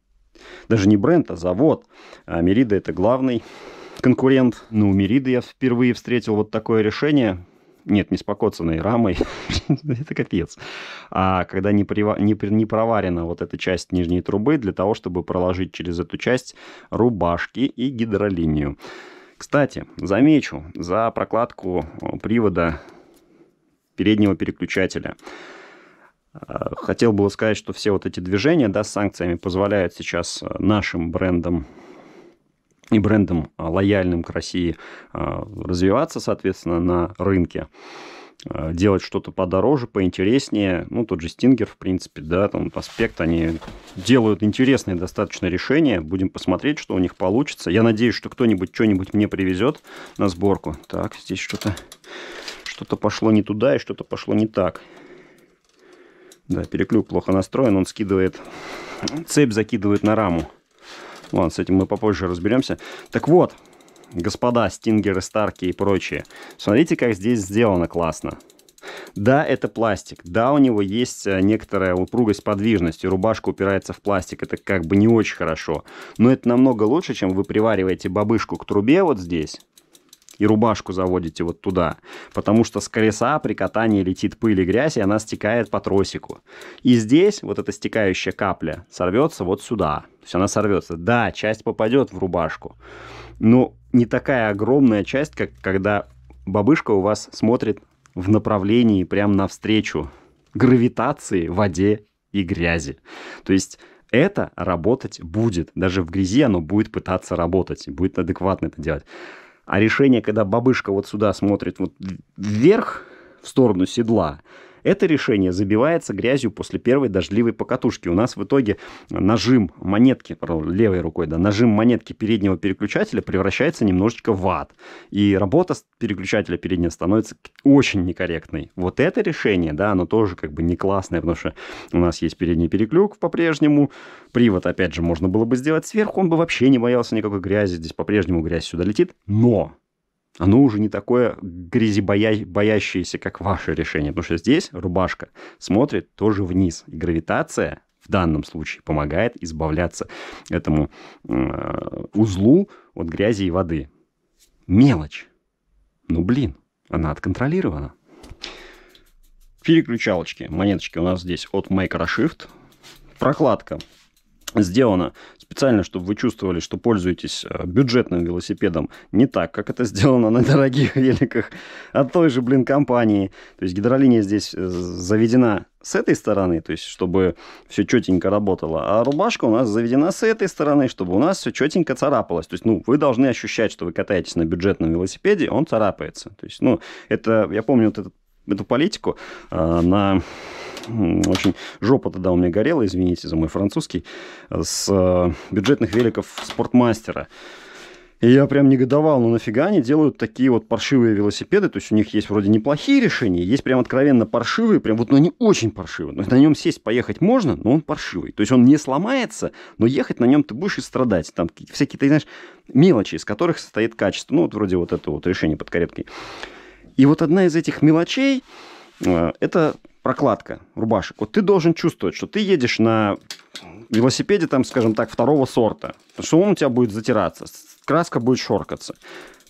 даже не бренд, а завод, а Мелида – это главный конкурент. Ну, у Мериды я впервые встретил вот такое решение. Нет, не с покоцанной рамой. [laughs] это капец. А когда не, прива... не, не проварена вот эта часть нижней трубы для того, чтобы проложить через эту часть рубашки и гидролинию. Кстати, замечу, за прокладку э, привода переднего переключателя. Э, хотел было сказать, что все вот эти движения да, с санкциями позволяют сейчас э, нашим брендам и брендом а, лояльным к России а, развиваться, соответственно, на рынке а, делать что-то подороже, поинтереснее. Ну, тот же Стингер, в принципе, да, там Аспект, они делают интересные достаточно решения. Будем посмотреть, что у них получится. Я надеюсь, что кто-нибудь что-нибудь мне привезет на сборку. Так, здесь что-то что-то пошло не туда и что-то пошло не так. Да, переклюк плохо настроен, он скидывает, цепь закидывает на раму. Ладно, с этим мы попозже разберемся. Так вот, господа, стингеры, старки и прочие, смотрите, как здесь сделано классно. Да, это пластик. Да, у него есть э, некоторая упругость, подвижность, и рубашка упирается в пластик. Это как бы не очень хорошо. Но это намного лучше, чем вы привариваете бабышку к трубе вот здесь, и рубашку заводите вот туда, потому что с колеса при катании летит пыль и грязь, и она стекает по тросику. И здесь вот эта стекающая капля сорвется вот сюда, то есть она сорвется. Да, часть попадет в рубашку, но не такая огромная часть, как когда бабышка у вас смотрит в направлении прям навстречу гравитации, воде и грязи. То есть это работать будет. Даже в грязи оно будет пытаться работать, будет адекватно это делать. А решение, когда бабышка вот сюда смотрит вот вверх, в сторону седла, это решение забивается грязью после первой дождливой покатушки. У нас в итоге нажим монетки, левой рукой, да, нажим монетки переднего переключателя превращается немножечко в ад. И работа переключателя переднего становится очень некорректной. Вот это решение, да, оно тоже как бы не классное, потому что у нас есть передний переклюк по-прежнему, привод, опять же, можно было бы сделать сверху, он бы вообще не боялся никакой грязи, здесь по-прежнему грязь сюда летит, но оно уже не такое грязебоящееся, как ваше решение. Потому что здесь рубашка смотрит тоже вниз. И гравитация в данном случае помогает избавляться этому э, узлу от грязи и воды. Мелочь. Ну блин, она отконтролирована. Переключалочки, монеточки у нас здесь от Microshift. Прокладка сделана специально, чтобы вы чувствовали, что пользуетесь э, бюджетным велосипедом не так, как это сделано на дорогих [laughs] великах от а той же, блин, компании. То есть гидролиния здесь э, заведена с этой стороны, то есть чтобы все четенько работало, а рубашка у нас заведена с этой стороны, чтобы у нас все четенько царапалось. То есть, ну, вы должны ощущать, что вы катаетесь на бюджетном велосипеде, он царапается. То есть, ну, это, я помню вот этот эту политику а, на очень жопа тогда у меня горела, извините за мой французский, с а, бюджетных великов спортмастера. И я прям негодовал, ну нафига они делают такие вот паршивые велосипеды, то есть у них есть вроде неплохие решения, есть прям откровенно паршивые, прям вот, но ну, они очень паршивые. Ну, на нем сесть, поехать можно, но он паршивый. То есть он не сломается, но ехать на нем ты будешь и страдать. Там всякие, ты знаешь, мелочи, из которых состоит качество. Ну, вот вроде вот это вот решение под кареткой. И вот одна из этих мелочей э, – это прокладка рубашек. Вот ты должен чувствовать, что ты едешь на велосипеде, там, скажем так, второго сорта, что он у тебя будет затираться, краска будет шоркаться.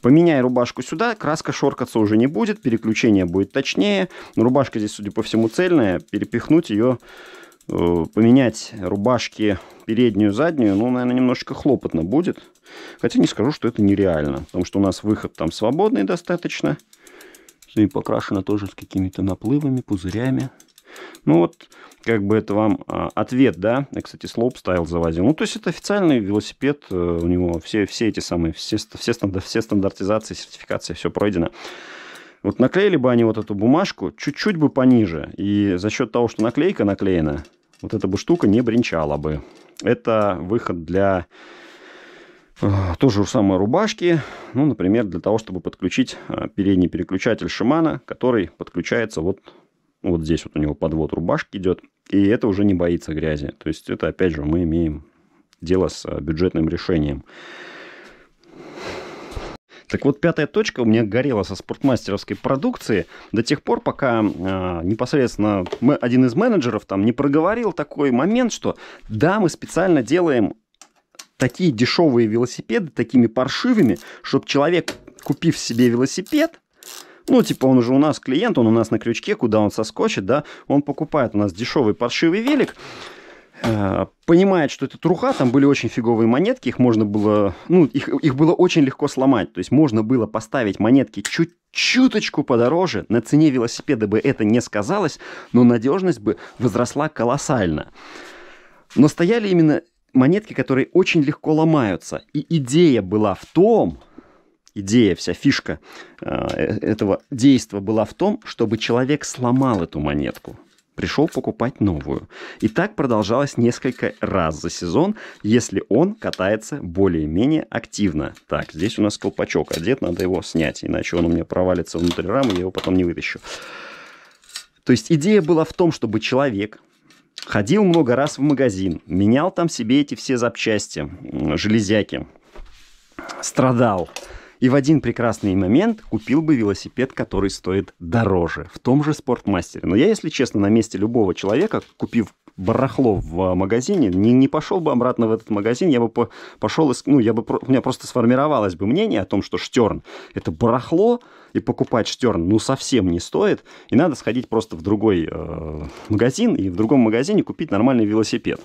Поменяй рубашку сюда, краска шоркаться уже не будет, переключение будет точнее. Но рубашка здесь, судя по всему, цельная. Перепихнуть ее, э, поменять рубашки переднюю, заднюю, ну, наверное, немножечко хлопотно будет. Хотя не скажу, что это нереально, потому что у нас выход там свободный достаточно и покрашена тоже с какими-то наплывами, пузырями. Ну вот, как бы это вам а, ответ, да? Я, кстати, Slope ставил завозил. Ну, то есть это официальный велосипед, э, у него все, все эти самые, все, все, стандар, все стандартизации, сертификации, все пройдено. Вот наклеили бы они вот эту бумажку чуть-чуть бы пониже, и за счет того, что наклейка наклеена, вот эта бы штука не бренчала бы. Это выход для а, то же самое рубашки, ну, например, для того, чтобы подключить а, передний переключатель Шимана, который подключается вот, вот здесь вот у него подвод рубашки идет, и это уже не боится грязи. То есть это, опять же, мы имеем дело с а, бюджетным решением. Так вот, пятая точка у меня горела со спортмастеровской продукции до тех пор, пока э, непосредственно мы, один из менеджеров там не проговорил такой момент, что да, мы специально делаем такие дешевые велосипеды, такими паршивыми, чтобы человек, купив себе велосипед, ну, типа, он уже у нас клиент, он у нас на крючке, куда он соскочит, да, он покупает у нас дешевый паршивый велик, э, понимает, что это труха, там были очень фиговые монетки, их можно было, ну, их, их было очень легко сломать, то есть можно было поставить монетки чуть чуточку подороже, на цене велосипеда бы это не сказалось, но надежность бы возросла колоссально. Но стояли именно монетки, которые очень легко ломаются. И идея была в том, идея, вся фишка э, э этого действия была в том, чтобы человек сломал эту монетку. Пришел покупать новую. И так продолжалось несколько раз за сезон, если он катается более-менее активно. Так, здесь у нас колпачок одет, надо его снять, иначе он у меня провалится внутрь рамы, я его потом не вытащу. То есть идея была в том, чтобы человек Ходил много раз в магазин, менял там себе эти все запчасти, железяки. Страдал. И в один прекрасный момент купил бы велосипед, который стоит дороже, в том же спортмастере. Но я, если честно, на месте любого человека, купив барахло в а, магазине, не, не пошел бы обратно в этот магазин, я бы по, пошел, ну, я бы, у меня просто сформировалось бы мнение о том, что штерн – это барахло, и покупать штерн, ну, совсем не стоит, и надо сходить просто в другой э, магазин и в другом магазине купить нормальный велосипед.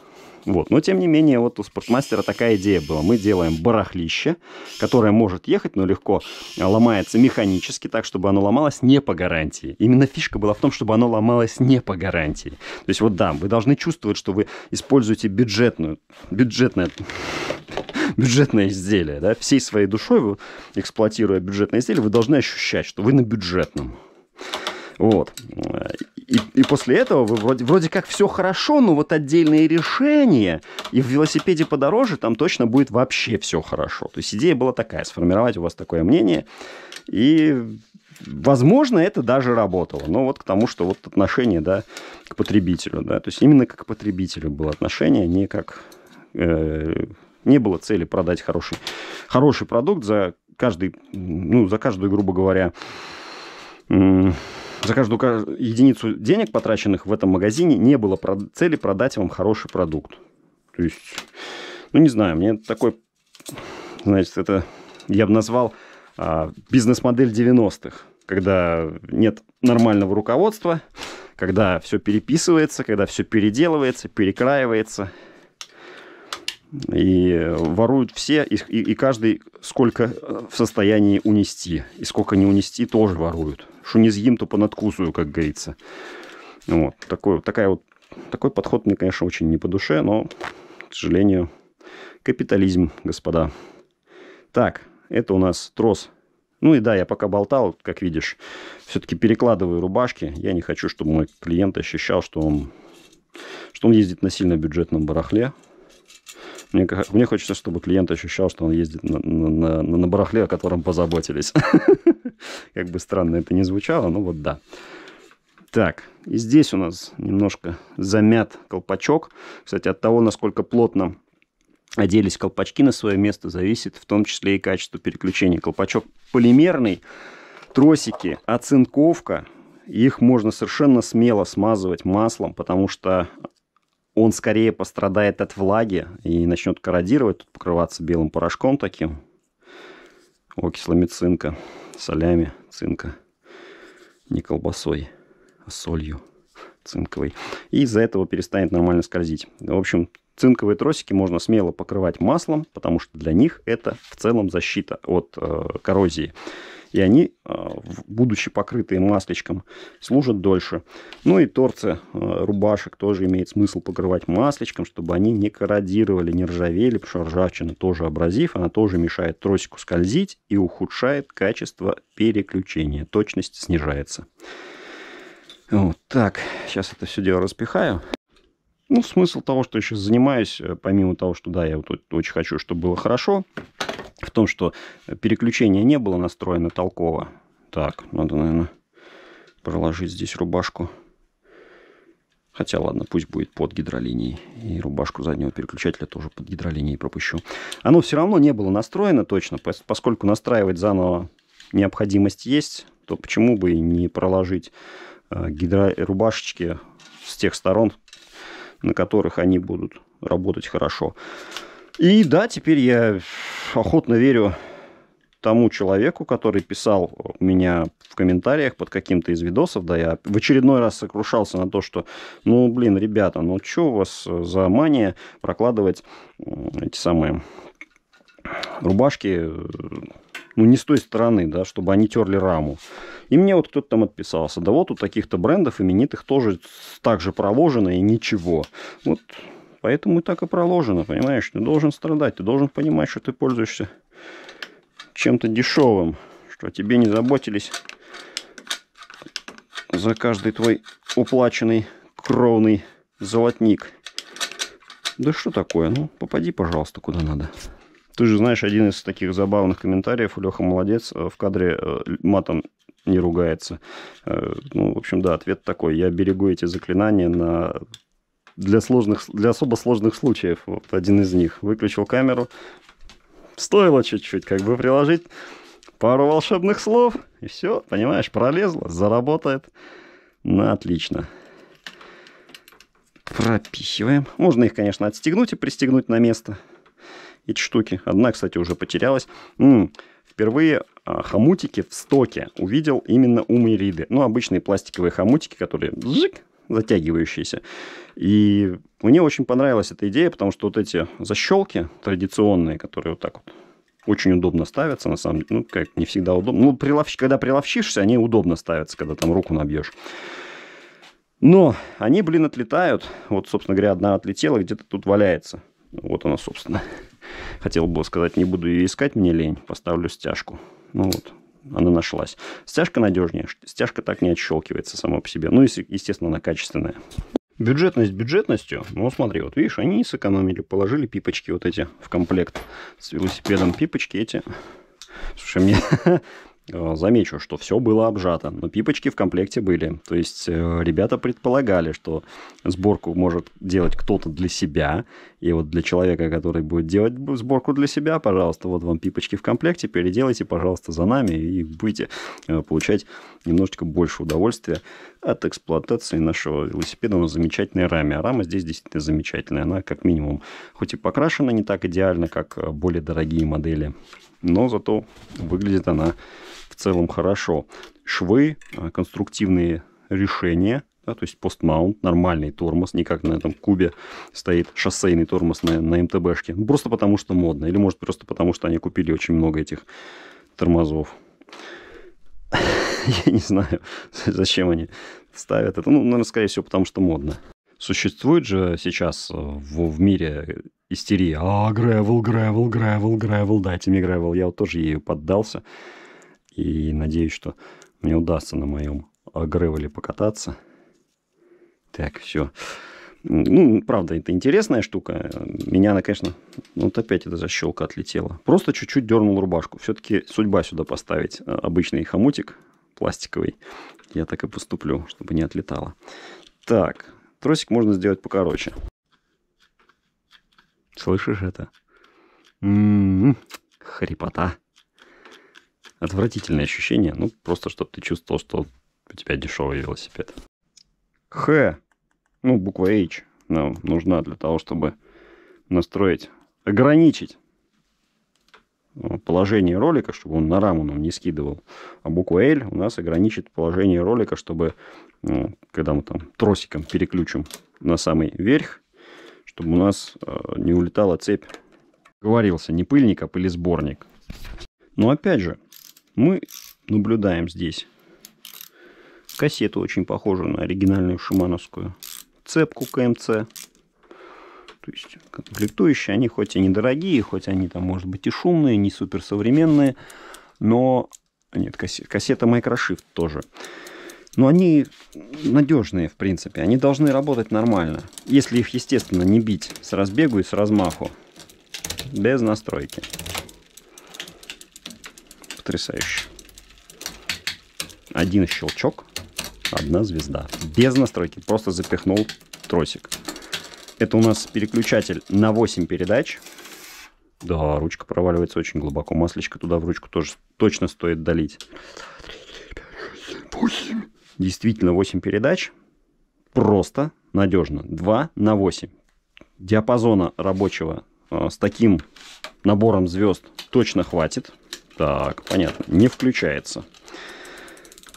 Вот. Но, тем не менее, вот у спортмастера такая идея была. Мы делаем барахлище, которое может ехать, но легко э, ломается механически так, чтобы оно ломалось не по гарантии. Именно фишка была в том, чтобы оно ломалось не по гарантии. То есть вот да, вы должны чувствовать, что вы используете бюджетную, бюджетное бюджетное изделие, да, всей своей душой, вы, эксплуатируя бюджетное изделие, вы должны ощущать, что вы на бюджетном. Вот и, и после этого вы вроде, вроде как все хорошо, но вот отдельные решения, и в велосипеде подороже там точно будет вообще все хорошо. То есть идея была такая, сформировать у вас такое мнение, и возможно, это даже работало. Но вот к тому, что вот отношение, да, к потребителю, да, то есть именно как к потребителю было отношение, не как... Э, не было цели продать хороший, хороший продукт за каждый, ну, за каждую, грубо говоря, э, за каждую единицу денег, потраченных в этом магазине, не было цели продать вам хороший продукт. То есть, ну не знаю, мне такой, значит, это я бы назвал а, бизнес-модель 90-х, когда нет нормального руководства, когда все переписывается, когда все переделывается, перекраивается. И воруют все, и, и, и каждый сколько в состоянии унести, и сколько не унести, тоже воруют что не съем, то понадкусую, как говорится. Вот. Такой, такая вот, такой подход мне, конечно, очень не по душе, но, к сожалению, капитализм, господа. Так, это у нас трос. Ну и да, я пока болтал, как видишь, все-таки перекладываю рубашки. Я не хочу, чтобы мой клиент ощущал, что он, что он ездит на сильно бюджетном барахле. Мне, мне хочется, чтобы клиент ощущал, что он ездит на, на, на, на барахле, о котором позаботились. [laughs] Как бы странно это ни звучало, но вот да. Так, и здесь у нас немножко замят колпачок. Кстати, от того, насколько плотно оделись колпачки на свое место, зависит в том числе и качество переключения. Колпачок полимерный, тросики, оцинковка, их можно совершенно смело смазывать маслом, потому что он скорее пострадает от влаги и начнет корродировать, тут покрываться белым порошком таким, окислами цинка, солями цинка, не колбасой, а солью цинковой. И из-за этого перестанет нормально скользить. В общем, цинковые тросики можно смело покрывать маслом, потому что для них это в целом защита от э, коррозии и они, а, будучи покрытые маслечком, служат дольше. Ну и торцы а, рубашек тоже имеет смысл покрывать маслечком, чтобы они не корродировали, не ржавели, потому что ржавчина тоже абразив, она тоже мешает тросику скользить и ухудшает качество переключения, точность снижается. Вот так, сейчас это все дело распихаю. Ну, смысл того, что я сейчас занимаюсь, э, помимо того, что да, я вот очень хочу, чтобы было хорошо, в том, что переключение не было настроено толково. Так, надо, наверное, проложить здесь рубашку. Хотя, ладно, пусть будет под гидролинией. И рубашку заднего переключателя тоже под гидролинией пропущу. Оно все равно не было настроено точно, поскольку настраивать заново необходимость есть, то почему бы и не проложить э, гидро... рубашечки с тех сторон, на которых они будут работать хорошо. Хорошо. И да, теперь я охотно верю тому человеку, который писал у меня в комментариях под каким-то из видосов, да, я в очередной раз сокрушался на то, что, ну, блин, ребята, ну, что у вас за мания прокладывать эти самые рубашки, ну, не с той стороны, да, чтобы они терли раму. И мне вот кто-то там отписался, да вот у таких-то брендов именитых тоже так же проложено и ничего. Вот Поэтому так и проложено, понимаешь? Ты должен страдать, ты должен понимать, что ты пользуешься чем-то дешевым, что тебе не заботились за каждый твой уплаченный кровный золотник. Да что такое? Ну, попади, пожалуйста, куда надо. Ты же знаешь, один из таких забавных комментариев, Леха молодец, э, в кадре э, матом не ругается. Э, ну, в общем, да, ответ такой. Я берегу эти заклинания на для, сложных, для особо сложных случаев. Вот один из них. Выключил камеру. Стоило чуть-чуть как бы приложить пару волшебных слов. И все, понимаешь, пролезло, заработает. На ну, отлично. Пропихиваем. Можно их, конечно, отстегнуть и пристегнуть на место. Эти штуки. Одна, кстати, уже потерялась. М -м. Впервые а, хомутики в стоке увидел именно у Мериды. Ну, обычные пластиковые хомутики, которые жик, затягивающиеся. И мне очень понравилась эта идея, потому что вот эти защелки традиционные, которые вот так вот очень удобно ставятся, на самом деле, ну, как не всегда удобно. Ну, приловщ... когда приловчишься, они удобно ставятся, когда там руку набьешь. Но они, блин, отлетают. Вот, собственно говоря, одна отлетела, где-то тут валяется. Вот она, собственно. [laughs] Хотел бы сказать, не буду ее искать, мне лень. Поставлю стяжку. Ну вот, она нашлась. Стяжка надежнее, стяжка так не отщелкивается сама по себе. Ну, и, естественно, она качественная. Бюджетность бюджетностью, ну смотри, вот видишь, они сэкономили, положили пипочки вот эти в комплект с велосипедом. Пипочки эти Слушай, мне [laughs] Э, замечу, что все было обжато, но пипочки в комплекте были. То есть э, ребята предполагали, что сборку может делать кто-то для себя. И вот для человека, который будет делать сборку для себя, пожалуйста, вот вам пипочки в комплекте, переделайте, пожалуйста, за нами и будете э, получать немножечко больше удовольствия от эксплуатации нашего велосипеда на замечательной раме. А рама здесь действительно замечательная. Она как минимум хоть и покрашена не так идеально, как более дорогие модели, но зато выглядит она целом хорошо. Швы, э, конструктивные решения, да, то есть постмаунт, нормальный тормоз, не как на этом кубе стоит шоссейный тормоз на, на МТБшке. Ну, просто потому что модно, или может просто потому что они купили очень много этих тормозов. [laughs] Я не знаю, [laughs] зачем они ставят это. Ну, наверное, скорее всего, потому что модно. Существует же сейчас э, в, в мире истерия. А, гревел, гревел, гревел, гревел, дайте мне гревел. Я вот тоже ею поддался. И надеюсь, что мне удастся на моем гревеле покататься. Так, все. Ну, правда, это интересная штука. Меня она, конечно... Ну, вот опять эта защелка отлетела. Просто чуть-чуть дернул рубашку. Все-таки судьба сюда поставить э, обычный хомутик пластиковый. Я так и поступлю, чтобы не отлетало. Так, тросик можно сделать покороче. Слышишь это? М -м -м, хрипота. Отвратительное ощущение, ну, просто чтобы ты чувствовал, что у тебя дешевый велосипед. Х, ну, буква H нам нужна для того, чтобы настроить, ограничить э, положение ролика, чтобы он на раму нам не скидывал. А буква L у нас ограничит положение ролика, чтобы, ну, когда мы там тросиком переключим на самый верх, чтобы у нас э, не улетала цепь. Говорился, не пыльник, а пылесборник. Но опять же, мы наблюдаем здесь кассету, очень похожую на оригинальную шимановскую цепку КМЦ. То есть комплектующие, они хоть и недорогие, хоть они там, может быть, и шумные, не суперсовременные, но... Нет, кассета, кассета Microshift тоже. Но они надежные, в принципе. Они должны работать нормально. Если их, естественно, не бить с разбегу и с размаху. Без настройки потрясающе. Один щелчок, одна звезда. Без настройки, просто запихнул тросик. Это у нас переключатель на 8 передач. Да, ручка проваливается очень глубоко. Маслечко туда в ручку тоже точно стоит долить. 8. Действительно 8 передач. Просто, надежно. 2 на 8. Диапазона рабочего э, с таким набором звезд точно хватит. Так, понятно, не включается.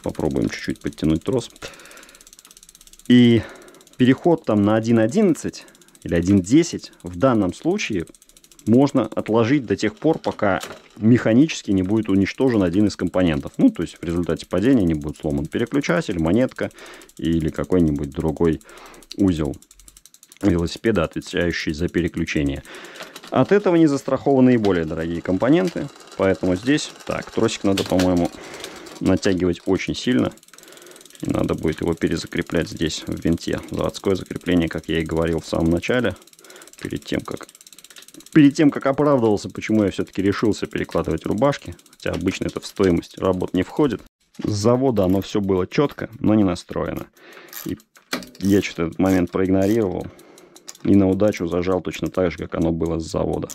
Попробуем чуть-чуть подтянуть трос. И переход там на 1.11 или 1.10 в данном случае можно отложить до тех пор, пока механически не будет уничтожен один из компонентов. Ну, то есть в результате падения не будет сломан переключатель, монетка или какой-нибудь другой узел велосипеда, отвечающий за переключение. От этого не застрахованы и более дорогие компоненты, поэтому здесь, так, тросик надо, по-моему, натягивать очень сильно. И надо будет его перезакреплять здесь в винте. Заводское закрепление, как я и говорил в самом начале, перед тем, как перед тем, как оправдывался, почему я все-таки решился перекладывать рубашки, хотя обычно это в стоимость работ не входит. С завода оно все было четко, но не настроено. И я что-то этот момент проигнорировал. И на удачу зажал точно так же, как оно было с завода.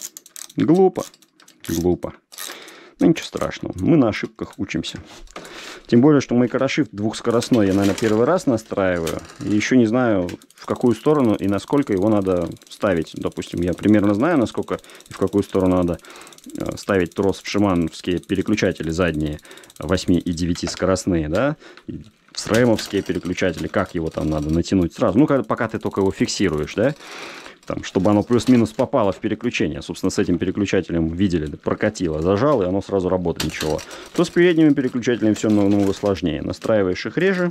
Глупо. Глупо. Ну ничего страшного, мы на ошибках учимся. Тем более, что микрошифт двухскоростной я, наверное, первый раз настраиваю. И еще не знаю, в какую сторону и насколько его надо ставить. Допустим, я примерно знаю, насколько и в какую сторону надо э, ставить трос в шимановские переключатели задние 8 и 9 скоростные, да, с рэмовские переключатели, как его там надо натянуть сразу. Ну, когда, пока ты только его фиксируешь, да? Там, чтобы оно плюс-минус попало в переключение. Собственно, с этим переключателем видели, прокатило, зажал, и оно сразу работает ничего. То с передними переключателями все намного ну, ну, сложнее. Настраиваешь их реже.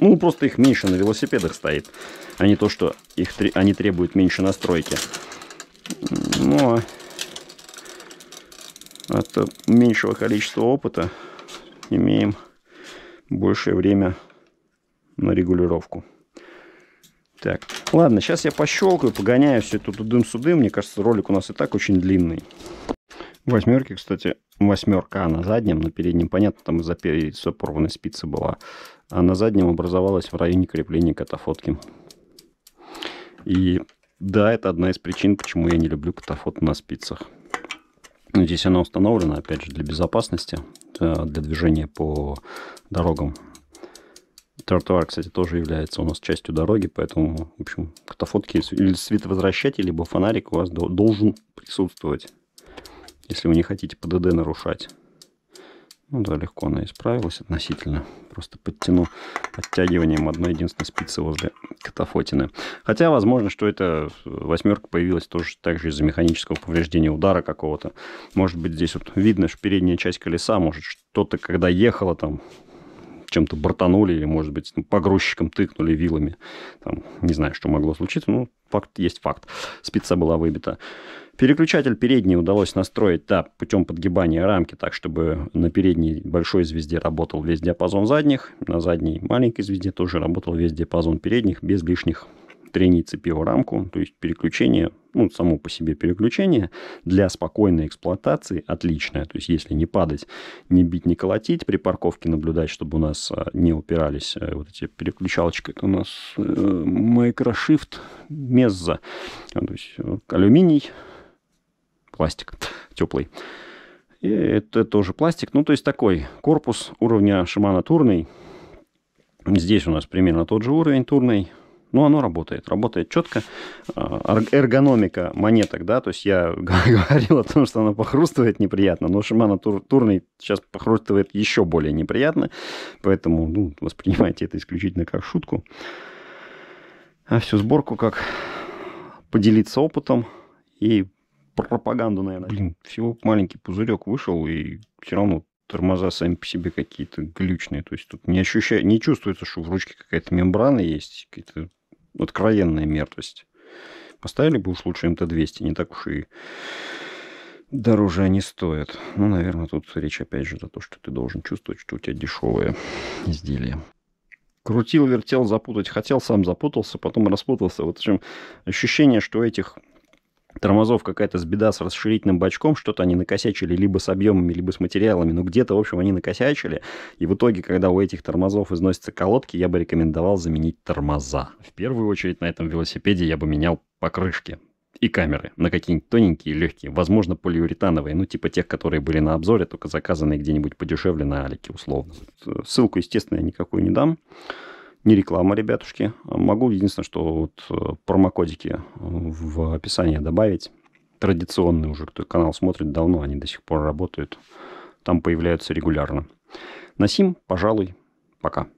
Ну, просто их меньше на велосипедах стоит, а не то, что их, они требуют меньше настройки. Но ну, а от меньшего количества опыта имеем большее время на регулировку. Так, ладно, сейчас я пощелкаю, погоняю все это дым судым Мне кажется, ролик у нас и так очень длинный. Восьмерки, кстати, восьмерка а на заднем, на переднем, понятно, там из-за перца порванной спицы была. А на заднем образовалась в районе крепления катафотки. И да, это одна из причин, почему я не люблю катафот на спицах. Ну, здесь она установлена, опять же, для безопасности, э, для движения по дорогам. Тротуар, кстати, тоже является у нас частью дороги, поэтому, в общем, катафотки или световозвращатель, либо фонарик у вас должен присутствовать, если вы не хотите ПДД нарушать. Ну да, легко она исправилась относительно. Просто подтяну оттягиванием одной единственной спицы возле катафотины. Хотя, возможно, что эта восьмерка появилась тоже так же из-за механического повреждения удара какого-то. Может быть, здесь вот видно, что передняя часть колеса, может, что-то, когда ехала там, чем-то бортанули или, может быть, погрузчиком тыкнули вилами. Там, не знаю, что могло случиться, но факт есть факт. Спица была выбита. Переключатель передний удалось настроить да, путем подгибания рамки, так чтобы на передней большой звезде работал весь диапазон задних, на задней маленькой звезде тоже работал весь диапазон передних без лишних трений цепи в рамку, то есть переключение, ну, само по себе переключение для спокойной эксплуатации отличное. То есть если не падать, не бить, не колотить, при парковке наблюдать, чтобы у нас а, не упирались э, вот эти переключалочки. Это у нас э, Microshift Mezzo, то есть э, алюминий, пластик теплый. И это, тоже пластик. Ну, то есть такой корпус уровня шамана турный. Здесь у нас примерно тот же уровень турный. Но оно работает, работает четко. А, эргономика монеток, да, то есть я [laughs] говорил о том, что она похрустывает неприятно, но Шимана тур, Турный сейчас похрустывает еще более неприятно, поэтому ну, воспринимайте это исключительно как шутку. А всю сборку как поделиться опытом и пропаганду, наверное. Блин, всего маленький пузырек вышел, и все равно тормоза сами по себе какие-то глючные. То есть тут не, ощущаю, не чувствуется, что в ручке какая-то мембрана есть, какая-то откровенная мертвость. Поставили бы уж лучше МТ-200, не так уж и дороже они стоят. Ну, наверное, тут речь опять же за то, что ты должен чувствовать, что у тебя дешевое изделие. Крутил, вертел, запутать хотел, сам запутался, потом распутался. Вот в общем, ощущение, что этих тормозов какая-то с беда с расширительным бачком, что-то они накосячили либо с объемами, либо с материалами, но где-то, в общем, они накосячили. И в итоге, когда у этих тормозов износятся колодки, я бы рекомендовал заменить тормоза. В первую очередь на этом велосипеде я бы менял покрышки и камеры на какие-нибудь тоненькие, легкие, возможно, полиуретановые, ну, типа тех, которые были на обзоре, только заказанные где-нибудь подешевле на Алике, условно. Ссылку, естественно, я никакую не дам. Не реклама, ребятушки. А могу единственное, что вот э, промокодики э, в описании добавить. Традиционные уже, кто канал смотрит давно, они до сих пор работают. Там появляются регулярно. На сим, пожалуй, пока.